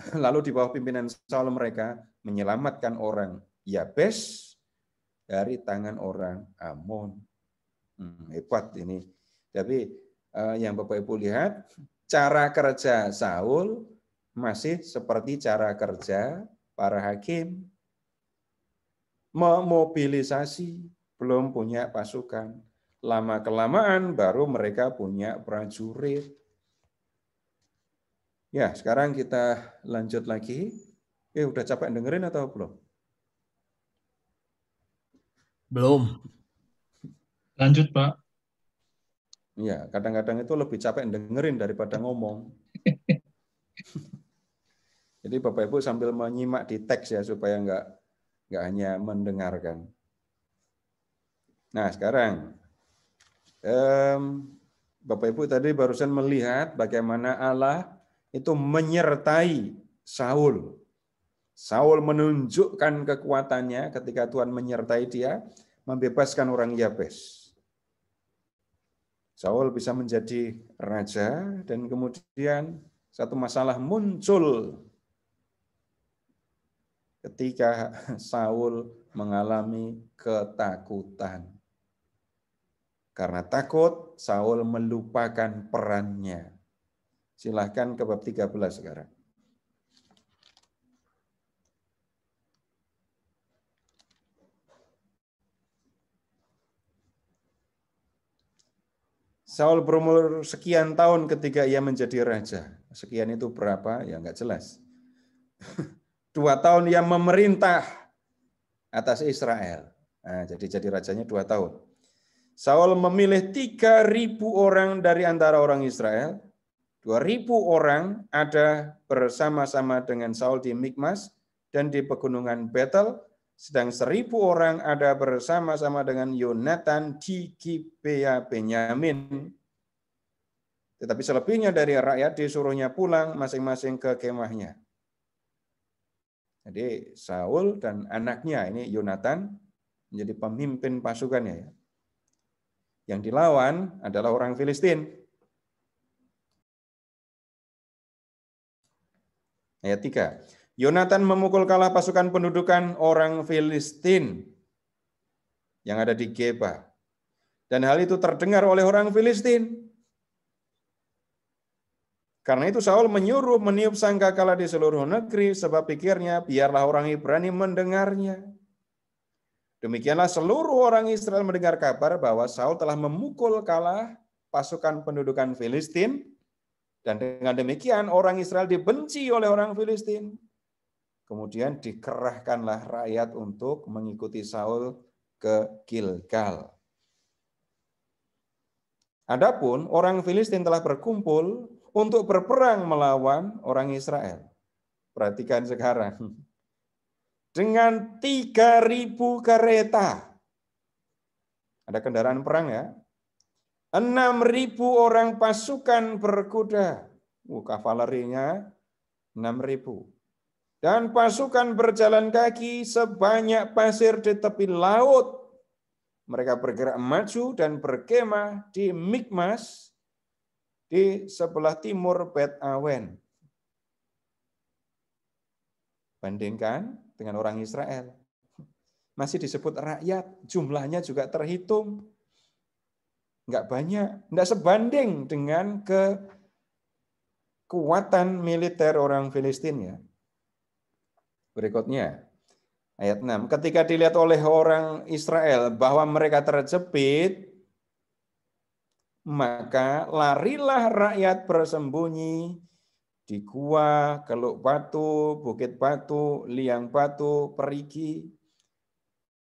[laughs] lalu di bawah pimpinan Saul mereka menyelamatkan orang Yabes dari tangan orang Amon. Hmm, hebat ini. Tapi eh, yang Bapak Ibu lihat, cara kerja Saul masih seperti cara kerja para hakim. Memobilisasi, belum punya pasukan. Lama-kelamaan baru mereka punya prajurit. Ya, sekarang kita lanjut lagi. Eh, udah capek dengerin atau belum? Belum. Lanjut, Pak. Iya, kadang-kadang itu lebih capek dengerin daripada ngomong. [laughs] Jadi Bapak Ibu sambil menyimak di teks ya supaya enggak nggak hanya mendengarkan. Nah sekarang um, Bapak Ibu tadi barusan melihat bagaimana Allah itu menyertai Saul Saul menunjukkan kekuatannya ketika Tuhan menyertai dia, membebaskan orang Yabes. Saul bisa menjadi raja dan kemudian satu masalah muncul ketika Saul mengalami ketakutan. Karena takut, Saul melupakan perannya. Silahkan ke bab 13 sekarang. Saul berumur sekian tahun ketika ia menjadi raja. Sekian itu berapa? Ya nggak jelas. [laughs] Dua tahun ia memerintah atas Israel. Nah, jadi jadi rajanya dua tahun. Saul memilih 3.000 orang dari antara orang Israel. 2.000 orang ada bersama-sama dengan Saul di Mikmas dan di pegunungan Bethel sedang seribu orang ada bersama-sama dengan Yonatan di Gibea Benyamin. Tetapi selebihnya dari rakyat disuruhnya pulang masing-masing ke kemahnya. Jadi Saul dan anaknya ini Yonatan menjadi pemimpin pasukannya. Ya. Yang dilawan adalah orang Filistin. Ayat 3. Yonatan memukul kalah pasukan pendudukan orang Filistin yang ada di Geba. Dan hal itu terdengar oleh orang Filistin. Karena itu Saul menyuruh meniup sangka kalah di seluruh negeri sebab pikirnya biarlah orang Ibrani mendengarnya. Demikianlah seluruh orang Israel mendengar kabar bahwa Saul telah memukul kalah pasukan pendudukan Filistin dan dengan demikian orang Israel dibenci oleh orang Filistin. Kemudian dikerahkanlah rakyat untuk mengikuti Saul ke Gilgal. Adapun orang Filistin telah berkumpul untuk berperang melawan orang Israel. Perhatikan sekarang. Dengan 3000 kereta. Ada kendaraan perang ya. 6000 orang pasukan berkuda. Uh, kavalerinya 6000 dan pasukan berjalan kaki sebanyak pasir di tepi laut. Mereka bergerak maju dan berkemah di Mikmas di sebelah timur Bet Awen. Bandingkan dengan orang Israel. Masih disebut rakyat, jumlahnya juga terhitung. Enggak banyak, enggak sebanding dengan kekuatan militer orang Filistin ya berikutnya. Ayat 6. Ketika dilihat oleh orang Israel bahwa mereka terjepit, maka larilah rakyat bersembunyi di gua, keluk batu, bukit batu, liang batu, perigi.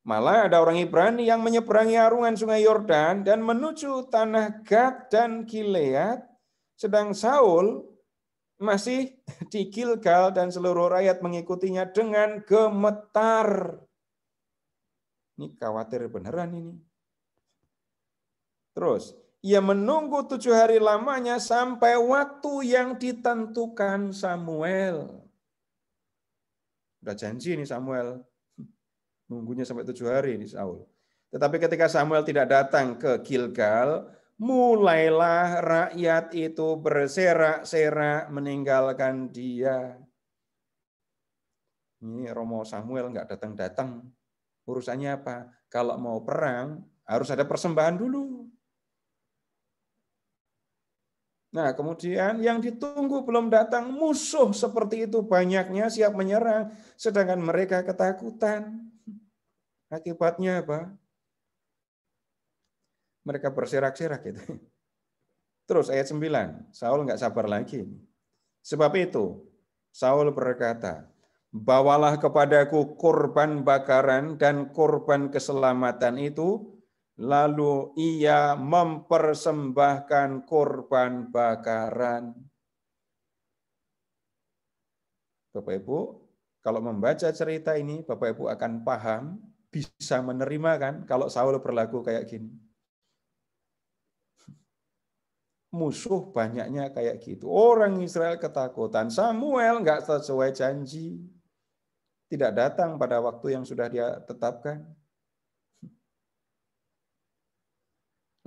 Malah ada orang Ibrani yang menyeberangi arungan sungai Yordan dan menuju tanah Gad dan Gilead, sedang Saul masih di Gilgal dan seluruh rakyat mengikutinya dengan gemetar. Ini khawatir beneran ini. Terus, ia menunggu tujuh hari lamanya sampai waktu yang ditentukan Samuel. Udah janji ini Samuel. Nunggunya sampai tujuh hari ini Saul. Tetapi ketika Samuel tidak datang ke Gilgal, mulailah rakyat itu berserak-serak meninggalkan dia. Ini Romo Samuel nggak datang-datang. Urusannya apa? Kalau mau perang, harus ada persembahan dulu. Nah, kemudian yang ditunggu belum datang, musuh seperti itu banyaknya siap menyerang, sedangkan mereka ketakutan. Akibatnya apa? mereka berserak-serak gitu. Terus ayat 9, Saul nggak sabar lagi. Sebab itu, Saul berkata, Bawalah kepadaku korban bakaran dan korban keselamatan itu, lalu ia mempersembahkan korban bakaran. Bapak Ibu, kalau membaca cerita ini, Bapak Ibu akan paham, bisa menerima kan kalau Saul berlaku kayak gini musuh banyaknya kayak gitu. Orang Israel ketakutan. Samuel nggak sesuai janji. Tidak datang pada waktu yang sudah dia tetapkan.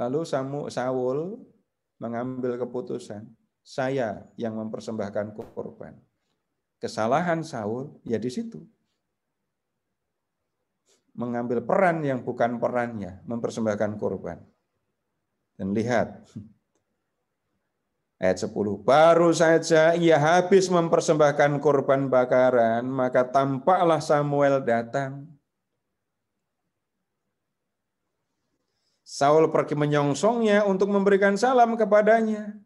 Lalu Saul mengambil keputusan, saya yang mempersembahkan korban. Kesalahan Saul ya di situ. Mengambil peran yang bukan perannya, mempersembahkan korban. Dan lihat, Ayat 10, baru saja ia habis mempersembahkan korban bakaran, maka tampaklah Samuel datang. Saul pergi menyongsongnya untuk memberikan salam kepadanya.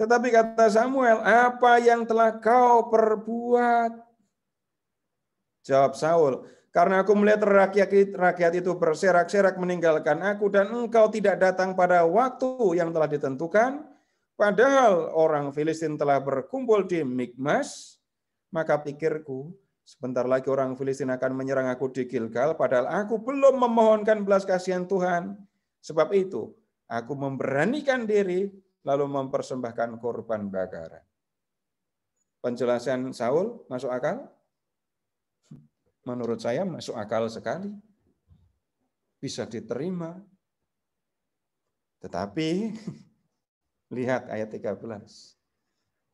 Tetapi kata Samuel, apa yang telah kau perbuat? Jawab Saul, karena aku melihat rakyat, rakyat itu berserak-serak meninggalkan aku dan engkau tidak datang pada waktu yang telah ditentukan, Padahal orang Filistin telah berkumpul di Mikmas, maka pikirku, sebentar lagi orang Filistin akan menyerang aku di Gilgal, padahal aku belum memohonkan belas kasihan Tuhan. Sebab itu, aku memberanikan diri lalu mempersembahkan korban bakaran. Penjelasan Saul masuk akal? Menurut saya masuk akal sekali. Bisa diterima. Tetapi [laughs] Lihat ayat 13.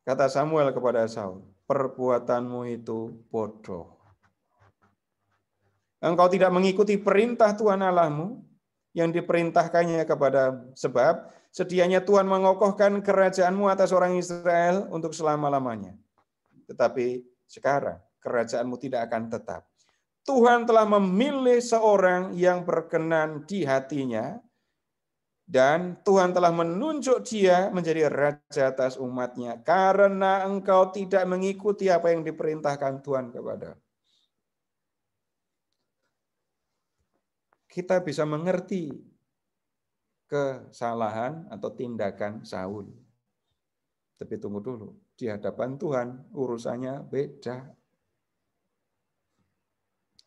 Kata Samuel kepada Saul, perbuatanmu itu bodoh. Engkau tidak mengikuti perintah Tuhan Allahmu yang diperintahkannya kepada sebab sedianya Tuhan mengokohkan kerajaanmu atas orang Israel untuk selama-lamanya. Tetapi sekarang kerajaanmu tidak akan tetap. Tuhan telah memilih seorang yang berkenan di hatinya dan Tuhan telah menunjuk dia menjadi raja atas umatnya karena engkau tidak mengikuti apa yang diperintahkan Tuhan kepada. Kita bisa mengerti kesalahan atau tindakan Saul. Tapi tunggu dulu, di hadapan Tuhan urusannya beda.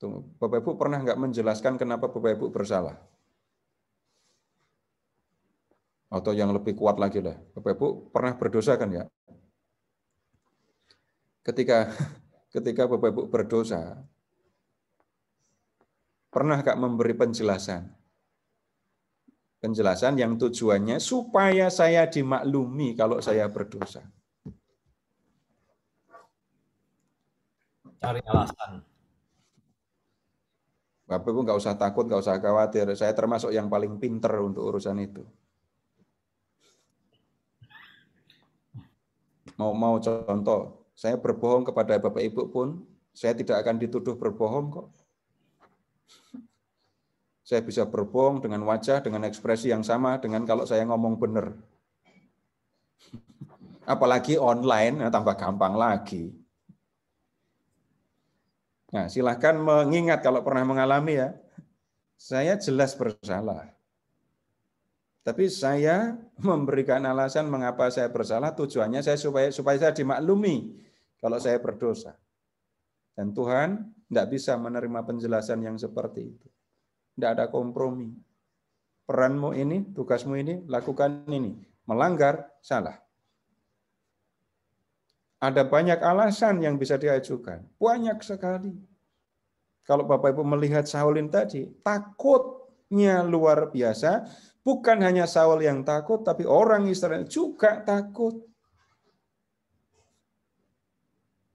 Tunggu, Bapak Ibu pernah nggak menjelaskan kenapa Bapak Ibu bersalah? atau yang lebih kuat lagi lah. Bapak Ibu pernah berdosa kan ya? Ketika [laughs] ketika Bapak Ibu berdosa, pernah agak memberi penjelasan? Penjelasan yang tujuannya supaya saya dimaklumi kalau saya berdosa. Cari alasan. Bapak Ibu nggak usah takut, nggak usah khawatir. Saya termasuk yang paling pinter untuk urusan itu. Mau mau contoh, saya berbohong kepada Bapak Ibu pun saya tidak akan dituduh berbohong kok. Saya bisa berbohong dengan wajah, dengan ekspresi yang sama dengan kalau saya ngomong benar. Apalagi online, ya, tambah gampang lagi. Nah, silahkan mengingat kalau pernah mengalami ya. Saya jelas bersalah. Tapi saya [laughs] memberikan alasan mengapa saya bersalah, tujuannya saya supaya supaya saya dimaklumi kalau saya berdosa. Dan Tuhan tidak bisa menerima penjelasan yang seperti itu. Tidak ada kompromi. Peranmu ini, tugasmu ini, lakukan ini. Melanggar, salah. Ada banyak alasan yang bisa diajukan. Banyak sekali. Kalau Bapak Ibu melihat Saulin tadi, takutnya luar biasa Bukan hanya Saul yang takut, tapi orang Israel juga takut.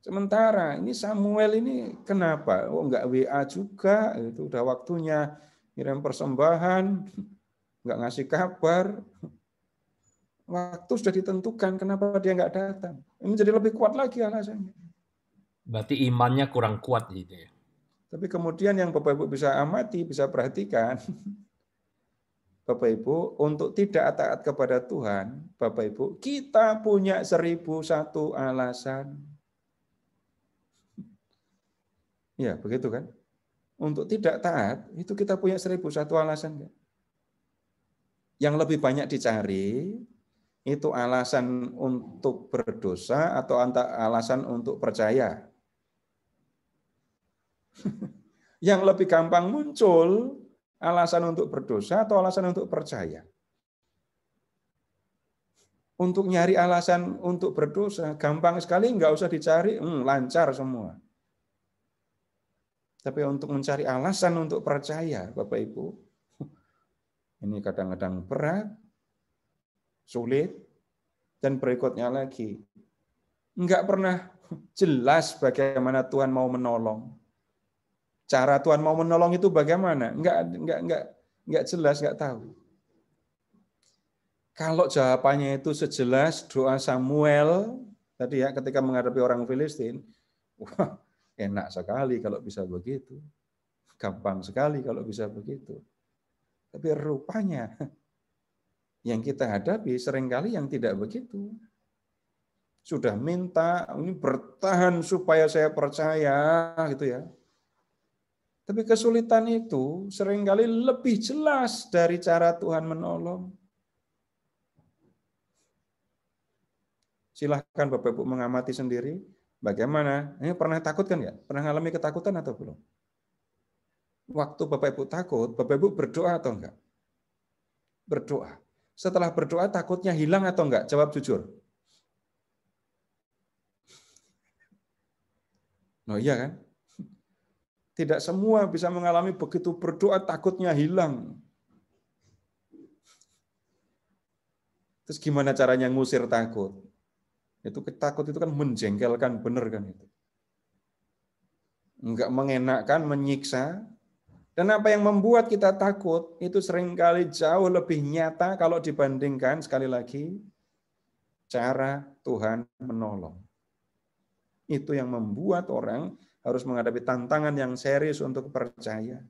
Sementara ini Samuel ini kenapa? Oh enggak WA juga, itu udah waktunya ngirim persembahan, enggak [laughs] ngasih kabar. Waktu sudah ditentukan, kenapa dia enggak datang? Ini menjadi lebih kuat lagi alasannya. Berarti imannya kurang kuat gitu ya. Tapi kemudian yang Bapak Ibu bisa amati, bisa perhatikan, [laughs] Bapak Ibu, untuk tidak taat kepada Tuhan, Bapak Ibu, kita punya seribu satu alasan. [laughs] Ya, begitu kan? Untuk tidak taat, itu kita punya seribu satu alasan. Kan? Yang lebih banyak dicari, itu alasan untuk berdosa atau alasan untuk percaya. [laughs] Yang lebih gampang muncul, Alasan untuk berdosa atau alasan untuk percaya? Untuk nyari alasan untuk berdosa, gampang sekali, nggak usah dicari, hmm, lancar semua. Tapi untuk mencari alasan untuk percaya, Bapak Ibu, [laughs] ini kadang-kadang berat, sulit, dan berikutnya lagi, nggak pernah jelas bagaimana Tuhan mau menolong. Cara Tuhan mau menolong itu bagaimana? Enggak enggak enggak enggak jelas, enggak tahu. Kalau jawabannya itu sejelas doa Samuel tadi ya ketika menghadapi orang Filistin, wah enak sekali kalau bisa begitu. Gampang sekali kalau bisa begitu. Tapi rupanya yang kita hadapi seringkali yang tidak begitu. Sudah minta, ini bertahan supaya saya percaya gitu ya. Tapi kesulitan itu seringkali lebih jelas dari cara Tuhan menolong. Silahkan Bapak Ibu mengamati sendiri bagaimana. Ini pernah takut kan ya? Pernah alami ketakutan atau belum? Waktu Bapak Ibu takut, Bapak Ibu berdoa atau enggak? Berdoa. Setelah berdoa takutnya hilang atau enggak? Jawab jujur. Oh iya kan? Tidak semua bisa mengalami begitu berdoa takutnya hilang. Terus gimana caranya ngusir takut? Itu ketakut itu kan menjengkelkan, benar kan itu. Enggak mengenakan, menyiksa. Dan apa yang membuat kita takut itu seringkali jauh lebih nyata kalau dibandingkan sekali lagi cara Tuhan menolong. Itu yang membuat orang harus menghadapi tantangan yang serius untuk percaya.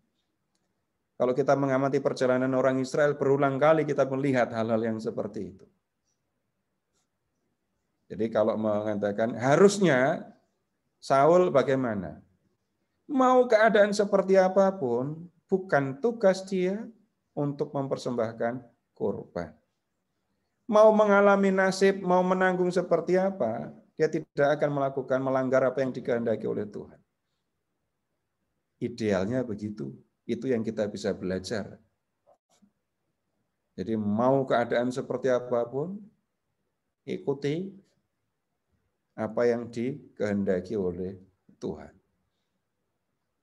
Kalau kita mengamati perjalanan orang Israel, berulang kali kita melihat hal-hal yang seperti itu. Jadi kalau mengatakan harusnya Saul bagaimana? Mau keadaan seperti apapun, bukan tugas dia untuk mempersembahkan korban. Mau mengalami nasib, mau menanggung seperti apa, dia tidak akan melakukan melanggar apa yang dikehendaki oleh Tuhan. Idealnya begitu. Itu yang kita bisa belajar. Jadi mau keadaan seperti apapun, ikuti apa yang dikehendaki oleh Tuhan.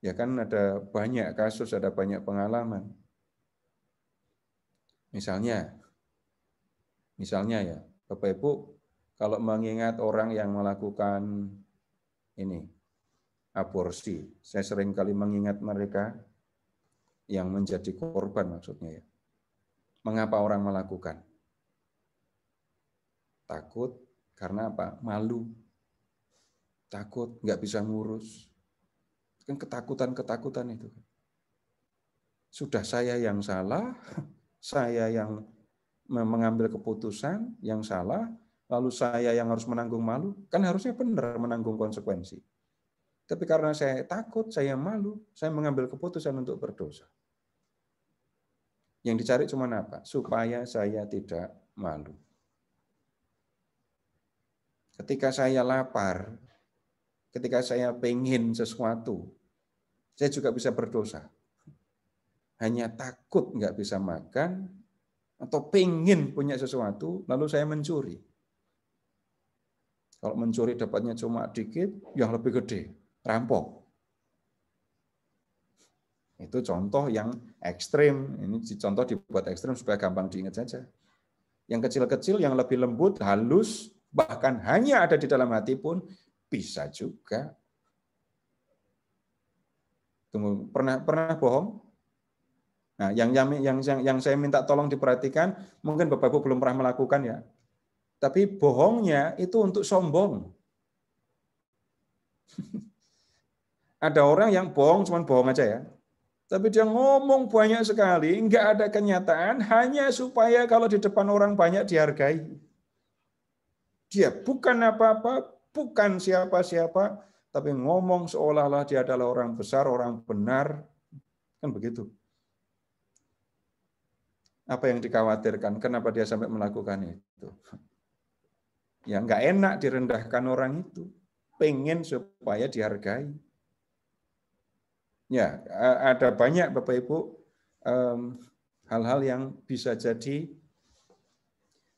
Ya kan ada banyak kasus, ada banyak pengalaman. Misalnya, misalnya ya, Bapak Ibu, kalau mengingat orang yang melakukan ini, aborsi. Saya sering kali mengingat mereka yang menjadi korban maksudnya ya. Mengapa orang melakukan? Takut karena apa? Malu. Takut nggak bisa ngurus. Kan ketakutan-ketakutan itu. Sudah saya yang salah, [laughs] saya yang mengambil keputusan yang salah, lalu saya yang harus menanggung malu, kan harusnya benar menanggung konsekuensi. Tapi karena saya takut, saya malu, saya mengambil keputusan untuk berdosa. Yang dicari cuma apa? Supaya saya tidak malu. Ketika saya lapar, ketika saya pengen sesuatu, saya juga bisa berdosa. Hanya takut nggak bisa makan, atau pengen punya sesuatu, lalu saya mencuri. Kalau mencuri dapatnya cuma dikit, yang lebih gede rampok. Itu contoh yang ekstrim. Ini contoh dibuat ekstrim supaya gampang diingat saja. Yang kecil-kecil, yang lebih lembut, halus, bahkan hanya ada di dalam hati pun bisa juga. pernah pernah bohong? Nah, yang yang yang yang saya minta tolong diperhatikan, mungkin Bapak Ibu belum pernah melakukan ya. Tapi bohongnya itu untuk sombong. [laughs] Ada orang yang bohong, cuman bohong aja ya. Tapi dia ngomong banyak sekali, nggak ada kenyataan, hanya supaya kalau di depan orang banyak dihargai. Dia bukan apa-apa, bukan siapa-siapa, tapi ngomong seolah-olah dia adalah orang besar, orang benar. Kan begitu. Apa yang dikhawatirkan? Kenapa dia sampai melakukan itu? Ya nggak enak direndahkan orang itu. Pengen supaya dihargai. Ya, ada banyak Bapak Ibu hal-hal yang bisa jadi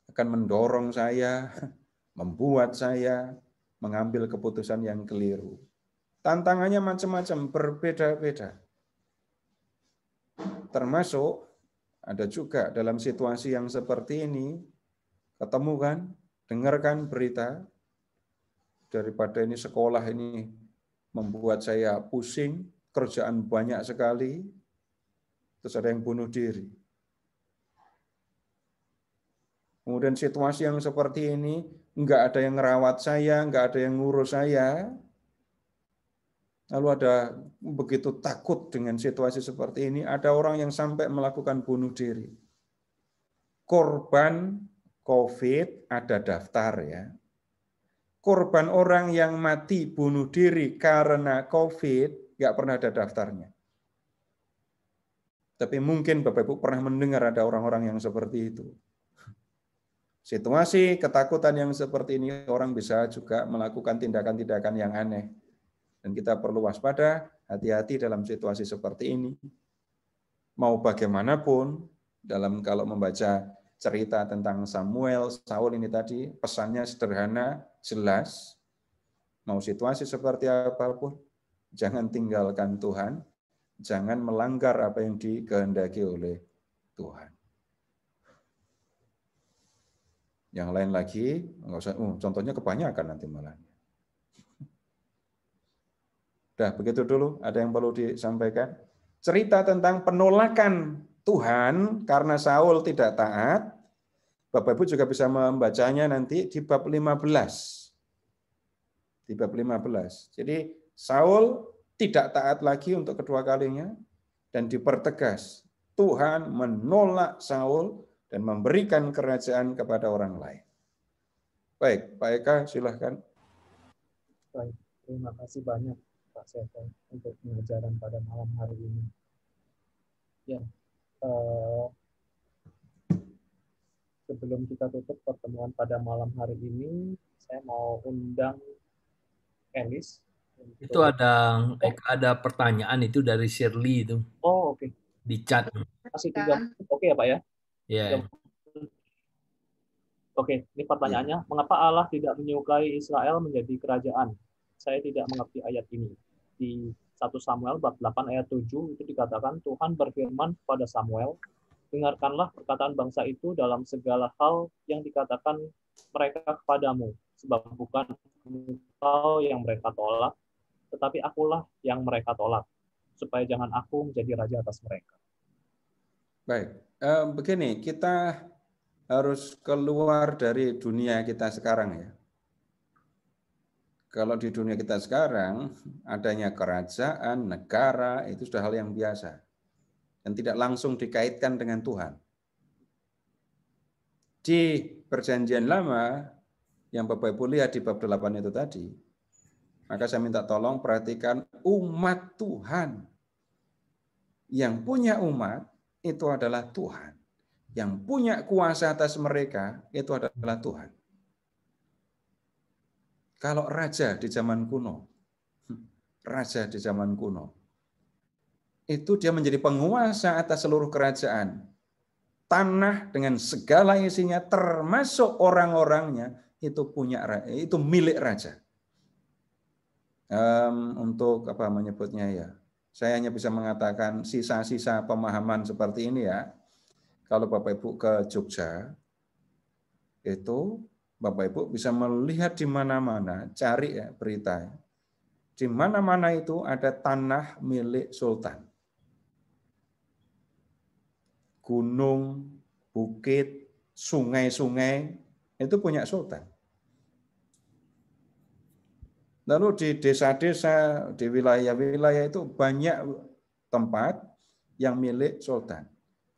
akan mendorong saya, membuat saya mengambil keputusan yang keliru. Tantangannya macam-macam, berbeda-beda. Termasuk ada juga dalam situasi yang seperti ini, ketemukan, dengarkan berita, daripada ini sekolah ini membuat saya pusing, kerjaan banyak sekali, terus ada yang bunuh diri. Kemudian situasi yang seperti ini, enggak ada yang ngerawat saya, enggak ada yang ngurus saya. Lalu ada begitu takut dengan situasi seperti ini, ada orang yang sampai melakukan bunuh diri. Korban COVID ada daftar ya. Korban orang yang mati bunuh diri karena COVID nggak pernah ada daftarnya. Tapi mungkin Bapak Ibu pernah mendengar ada orang-orang yang seperti itu. Situasi ketakutan yang seperti ini orang bisa juga melakukan tindakan-tindakan yang aneh. Dan kita perlu waspada, hati-hati dalam situasi seperti ini. Mau bagaimanapun, dalam kalau membaca cerita tentang Samuel, Saul ini tadi, pesannya sederhana, jelas. Mau situasi seperti apapun, Jangan tinggalkan Tuhan, jangan melanggar apa yang dikehendaki oleh Tuhan. Yang lain lagi, enggak usah, uh, contohnya kebanyakan nanti malah. Dah, begitu dulu. Ada yang perlu disampaikan? Cerita tentang penolakan Tuhan karena Saul tidak taat. Bapak Ibu juga bisa membacanya nanti di bab 15. Di bab 15. Jadi Saul tidak taat lagi untuk kedua kalinya dan dipertegas Tuhan menolak Saul dan memberikan kerajaan kepada orang lain. Baik, Pak Eka silahkan. Baik, terima kasih banyak Pak Seto untuk pengajaran pada malam hari ini. Ya, uh, sebelum kita tutup pertemuan pada malam hari ini, saya mau undang Elis itu ada eh, ada pertanyaan itu dari Shirley itu. Oh, oke. Okay. Di chat. Masih tiga. Oke okay, ya, Pak ya? Yeah. Oke, okay, ini pertanyaannya. Mengapa Allah tidak menyukai Israel menjadi kerajaan? Saya tidak mengerti ayat ini. Di 1 Samuel bab 8 ayat 7 itu dikatakan Tuhan berfirman kepada Samuel, dengarkanlah perkataan bangsa itu dalam segala hal yang dikatakan mereka kepadamu, sebab bukan engkau yang mereka tolak, tetapi akulah yang mereka tolak, supaya jangan aku menjadi raja atas mereka. Baik, begini, kita harus keluar dari dunia kita sekarang ya. Kalau di dunia kita sekarang, adanya kerajaan, negara, itu sudah hal yang biasa. Dan tidak langsung dikaitkan dengan Tuhan. Di perjanjian lama, yang Bapak Ibu lihat di bab 8 itu tadi, maka saya minta tolong perhatikan umat Tuhan. Yang punya umat itu adalah Tuhan. Yang punya kuasa atas mereka itu adalah Tuhan. Kalau raja di zaman kuno, raja di zaman kuno, itu dia menjadi penguasa atas seluruh kerajaan. Tanah dengan segala isinya termasuk orang-orangnya itu punya itu milik raja um, untuk apa menyebutnya ya. Saya hanya bisa mengatakan sisa-sisa pemahaman seperti ini ya. Kalau Bapak Ibu ke Jogja, itu Bapak Ibu bisa melihat di mana-mana, cari ya berita. Di mana-mana itu ada tanah milik sultan. Gunung, bukit, sungai-sungai itu punya sultan. Lalu di desa-desa, di wilayah-wilayah itu banyak tempat yang milik sultan.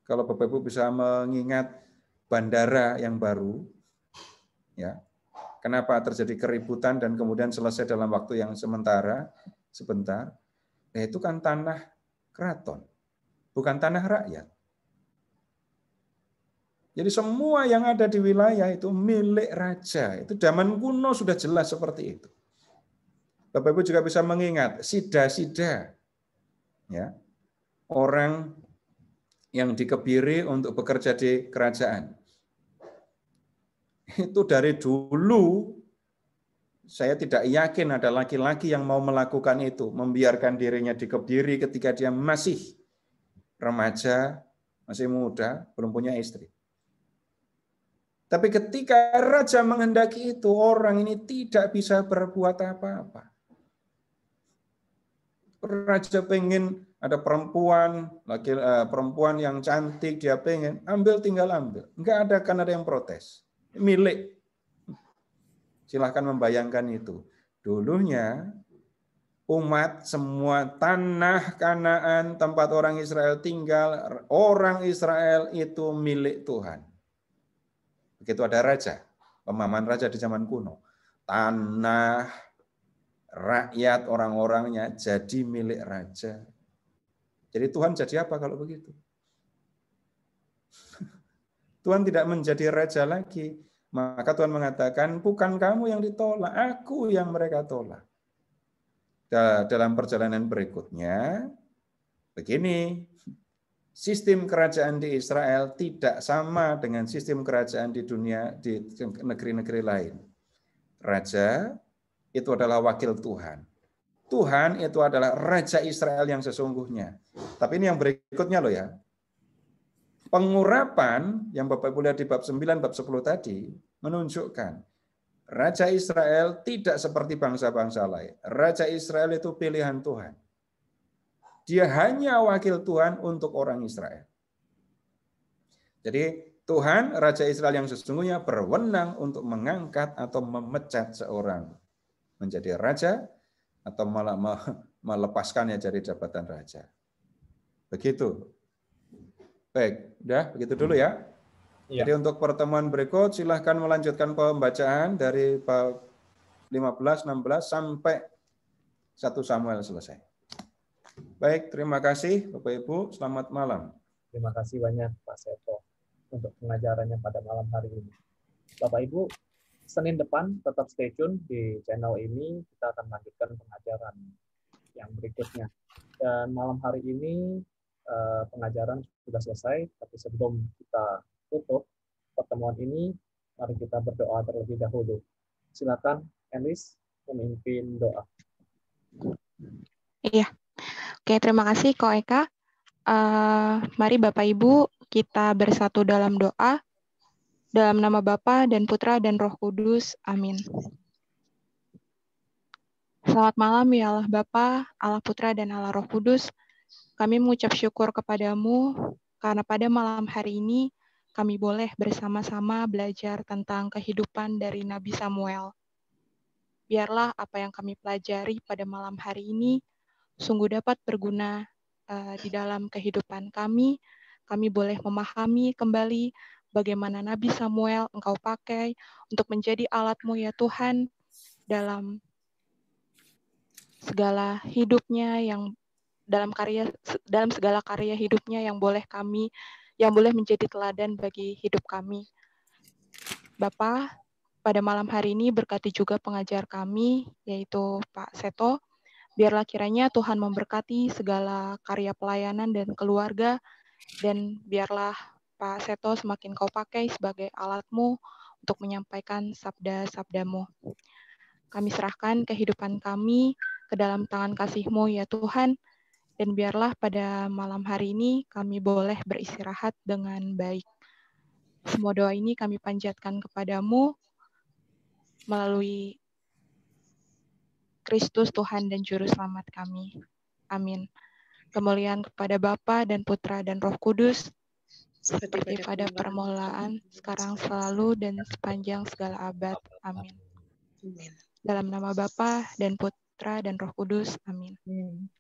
Kalau Bapak Ibu bisa mengingat bandara yang baru, ya, kenapa terjadi keributan dan kemudian selesai dalam waktu yang sementara, sebentar, nah itu kan tanah keraton, bukan tanah rakyat. Jadi semua yang ada di wilayah itu milik raja. Itu zaman kuno sudah jelas seperti itu. Bapak Ibu juga bisa mengingat sida-sida. Ya. Orang yang dikebiri untuk bekerja di kerajaan. Itu dari dulu saya tidak yakin ada laki-laki yang mau melakukan itu, membiarkan dirinya dikebiri ketika dia masih remaja, masih muda, belum punya istri. Tapi ketika raja menghendaki itu, orang ini tidak bisa berbuat apa-apa raja pengen ada perempuan, laki uh, perempuan yang cantik dia pengen, ambil tinggal ambil. nggak ada kan ada yang protes. Milik. Silahkan membayangkan itu. Dulunya umat semua tanah Kanaan tempat orang Israel tinggal, orang Israel itu milik Tuhan. Begitu ada raja, pemaman raja di zaman kuno. Tanah, rakyat orang-orangnya jadi milik raja. Jadi Tuhan jadi apa kalau begitu? [laughs] Tuhan tidak menjadi raja lagi. Maka Tuhan mengatakan, bukan kamu yang ditolak, aku yang mereka tolak. Dalam perjalanan berikutnya, begini, sistem kerajaan di Israel tidak sama dengan sistem kerajaan di dunia di negeri-negeri lain. Raja itu adalah wakil Tuhan. Tuhan itu adalah Raja Israel yang sesungguhnya. Tapi ini yang berikutnya loh ya. Pengurapan yang Bapak Ibu lihat di bab 9, bab 10 tadi menunjukkan Raja Israel tidak seperti bangsa-bangsa lain. Raja Israel itu pilihan Tuhan. Dia hanya wakil Tuhan untuk orang Israel. Jadi Tuhan, Raja Israel yang sesungguhnya berwenang untuk mengangkat atau memecat seorang menjadi raja atau malah melepaskannya dari jabatan raja. Begitu. Baik, udah begitu dulu ya. ya. Jadi untuk pertemuan berikut silahkan melanjutkan pembacaan dari bab 15, 16 sampai 1 Samuel selesai. Baik, terima kasih Bapak Ibu, selamat malam. Terima kasih banyak Pak Seto untuk pengajarannya pada malam hari ini. Bapak Ibu, Senin depan tetap stay tune di channel ini. Kita akan lanjutkan pengajaran yang berikutnya. Dan malam hari ini eh, pengajaran sudah selesai, tapi sebelum kita tutup pertemuan ini, mari kita berdoa terlebih dahulu. Silakan, Elis, memimpin doa. Iya. Oke, terima kasih Ko Eka. Uh, mari Bapak Ibu kita bersatu dalam doa dalam nama Bapa dan Putra dan Roh Kudus. Amin. Selamat malam ya Allah Bapa, Allah Putra dan Allah Roh Kudus. Kami mengucap syukur kepadamu karena pada malam hari ini kami boleh bersama-sama belajar tentang kehidupan dari Nabi Samuel. Biarlah apa yang kami pelajari pada malam hari ini sungguh dapat berguna uh, di dalam kehidupan kami. Kami boleh memahami kembali bagaimana Nabi Samuel engkau pakai untuk menjadi alatmu ya Tuhan dalam segala hidupnya yang dalam karya dalam segala karya hidupnya yang boleh kami yang boleh menjadi teladan bagi hidup kami. Bapak, pada malam hari ini berkati juga pengajar kami yaitu Pak Seto. Biarlah kiranya Tuhan memberkati segala karya pelayanan dan keluarga dan biarlah Pak Seto semakin kau pakai sebagai alatmu untuk menyampaikan sabda-sabdamu. Kami serahkan kehidupan kami ke dalam tangan kasihmu, ya Tuhan, dan biarlah pada malam hari ini kami boleh beristirahat dengan baik. Semua doa ini kami panjatkan kepadamu melalui Kristus Tuhan dan Juru Selamat kami. Amin. Kemuliaan kepada Bapa dan Putra dan Roh Kudus, seperti pada permulaan, sekarang selalu, dan sepanjang segala abad. Amin. Dalam nama Bapa dan Putra dan Roh Kudus. Amin. Amin.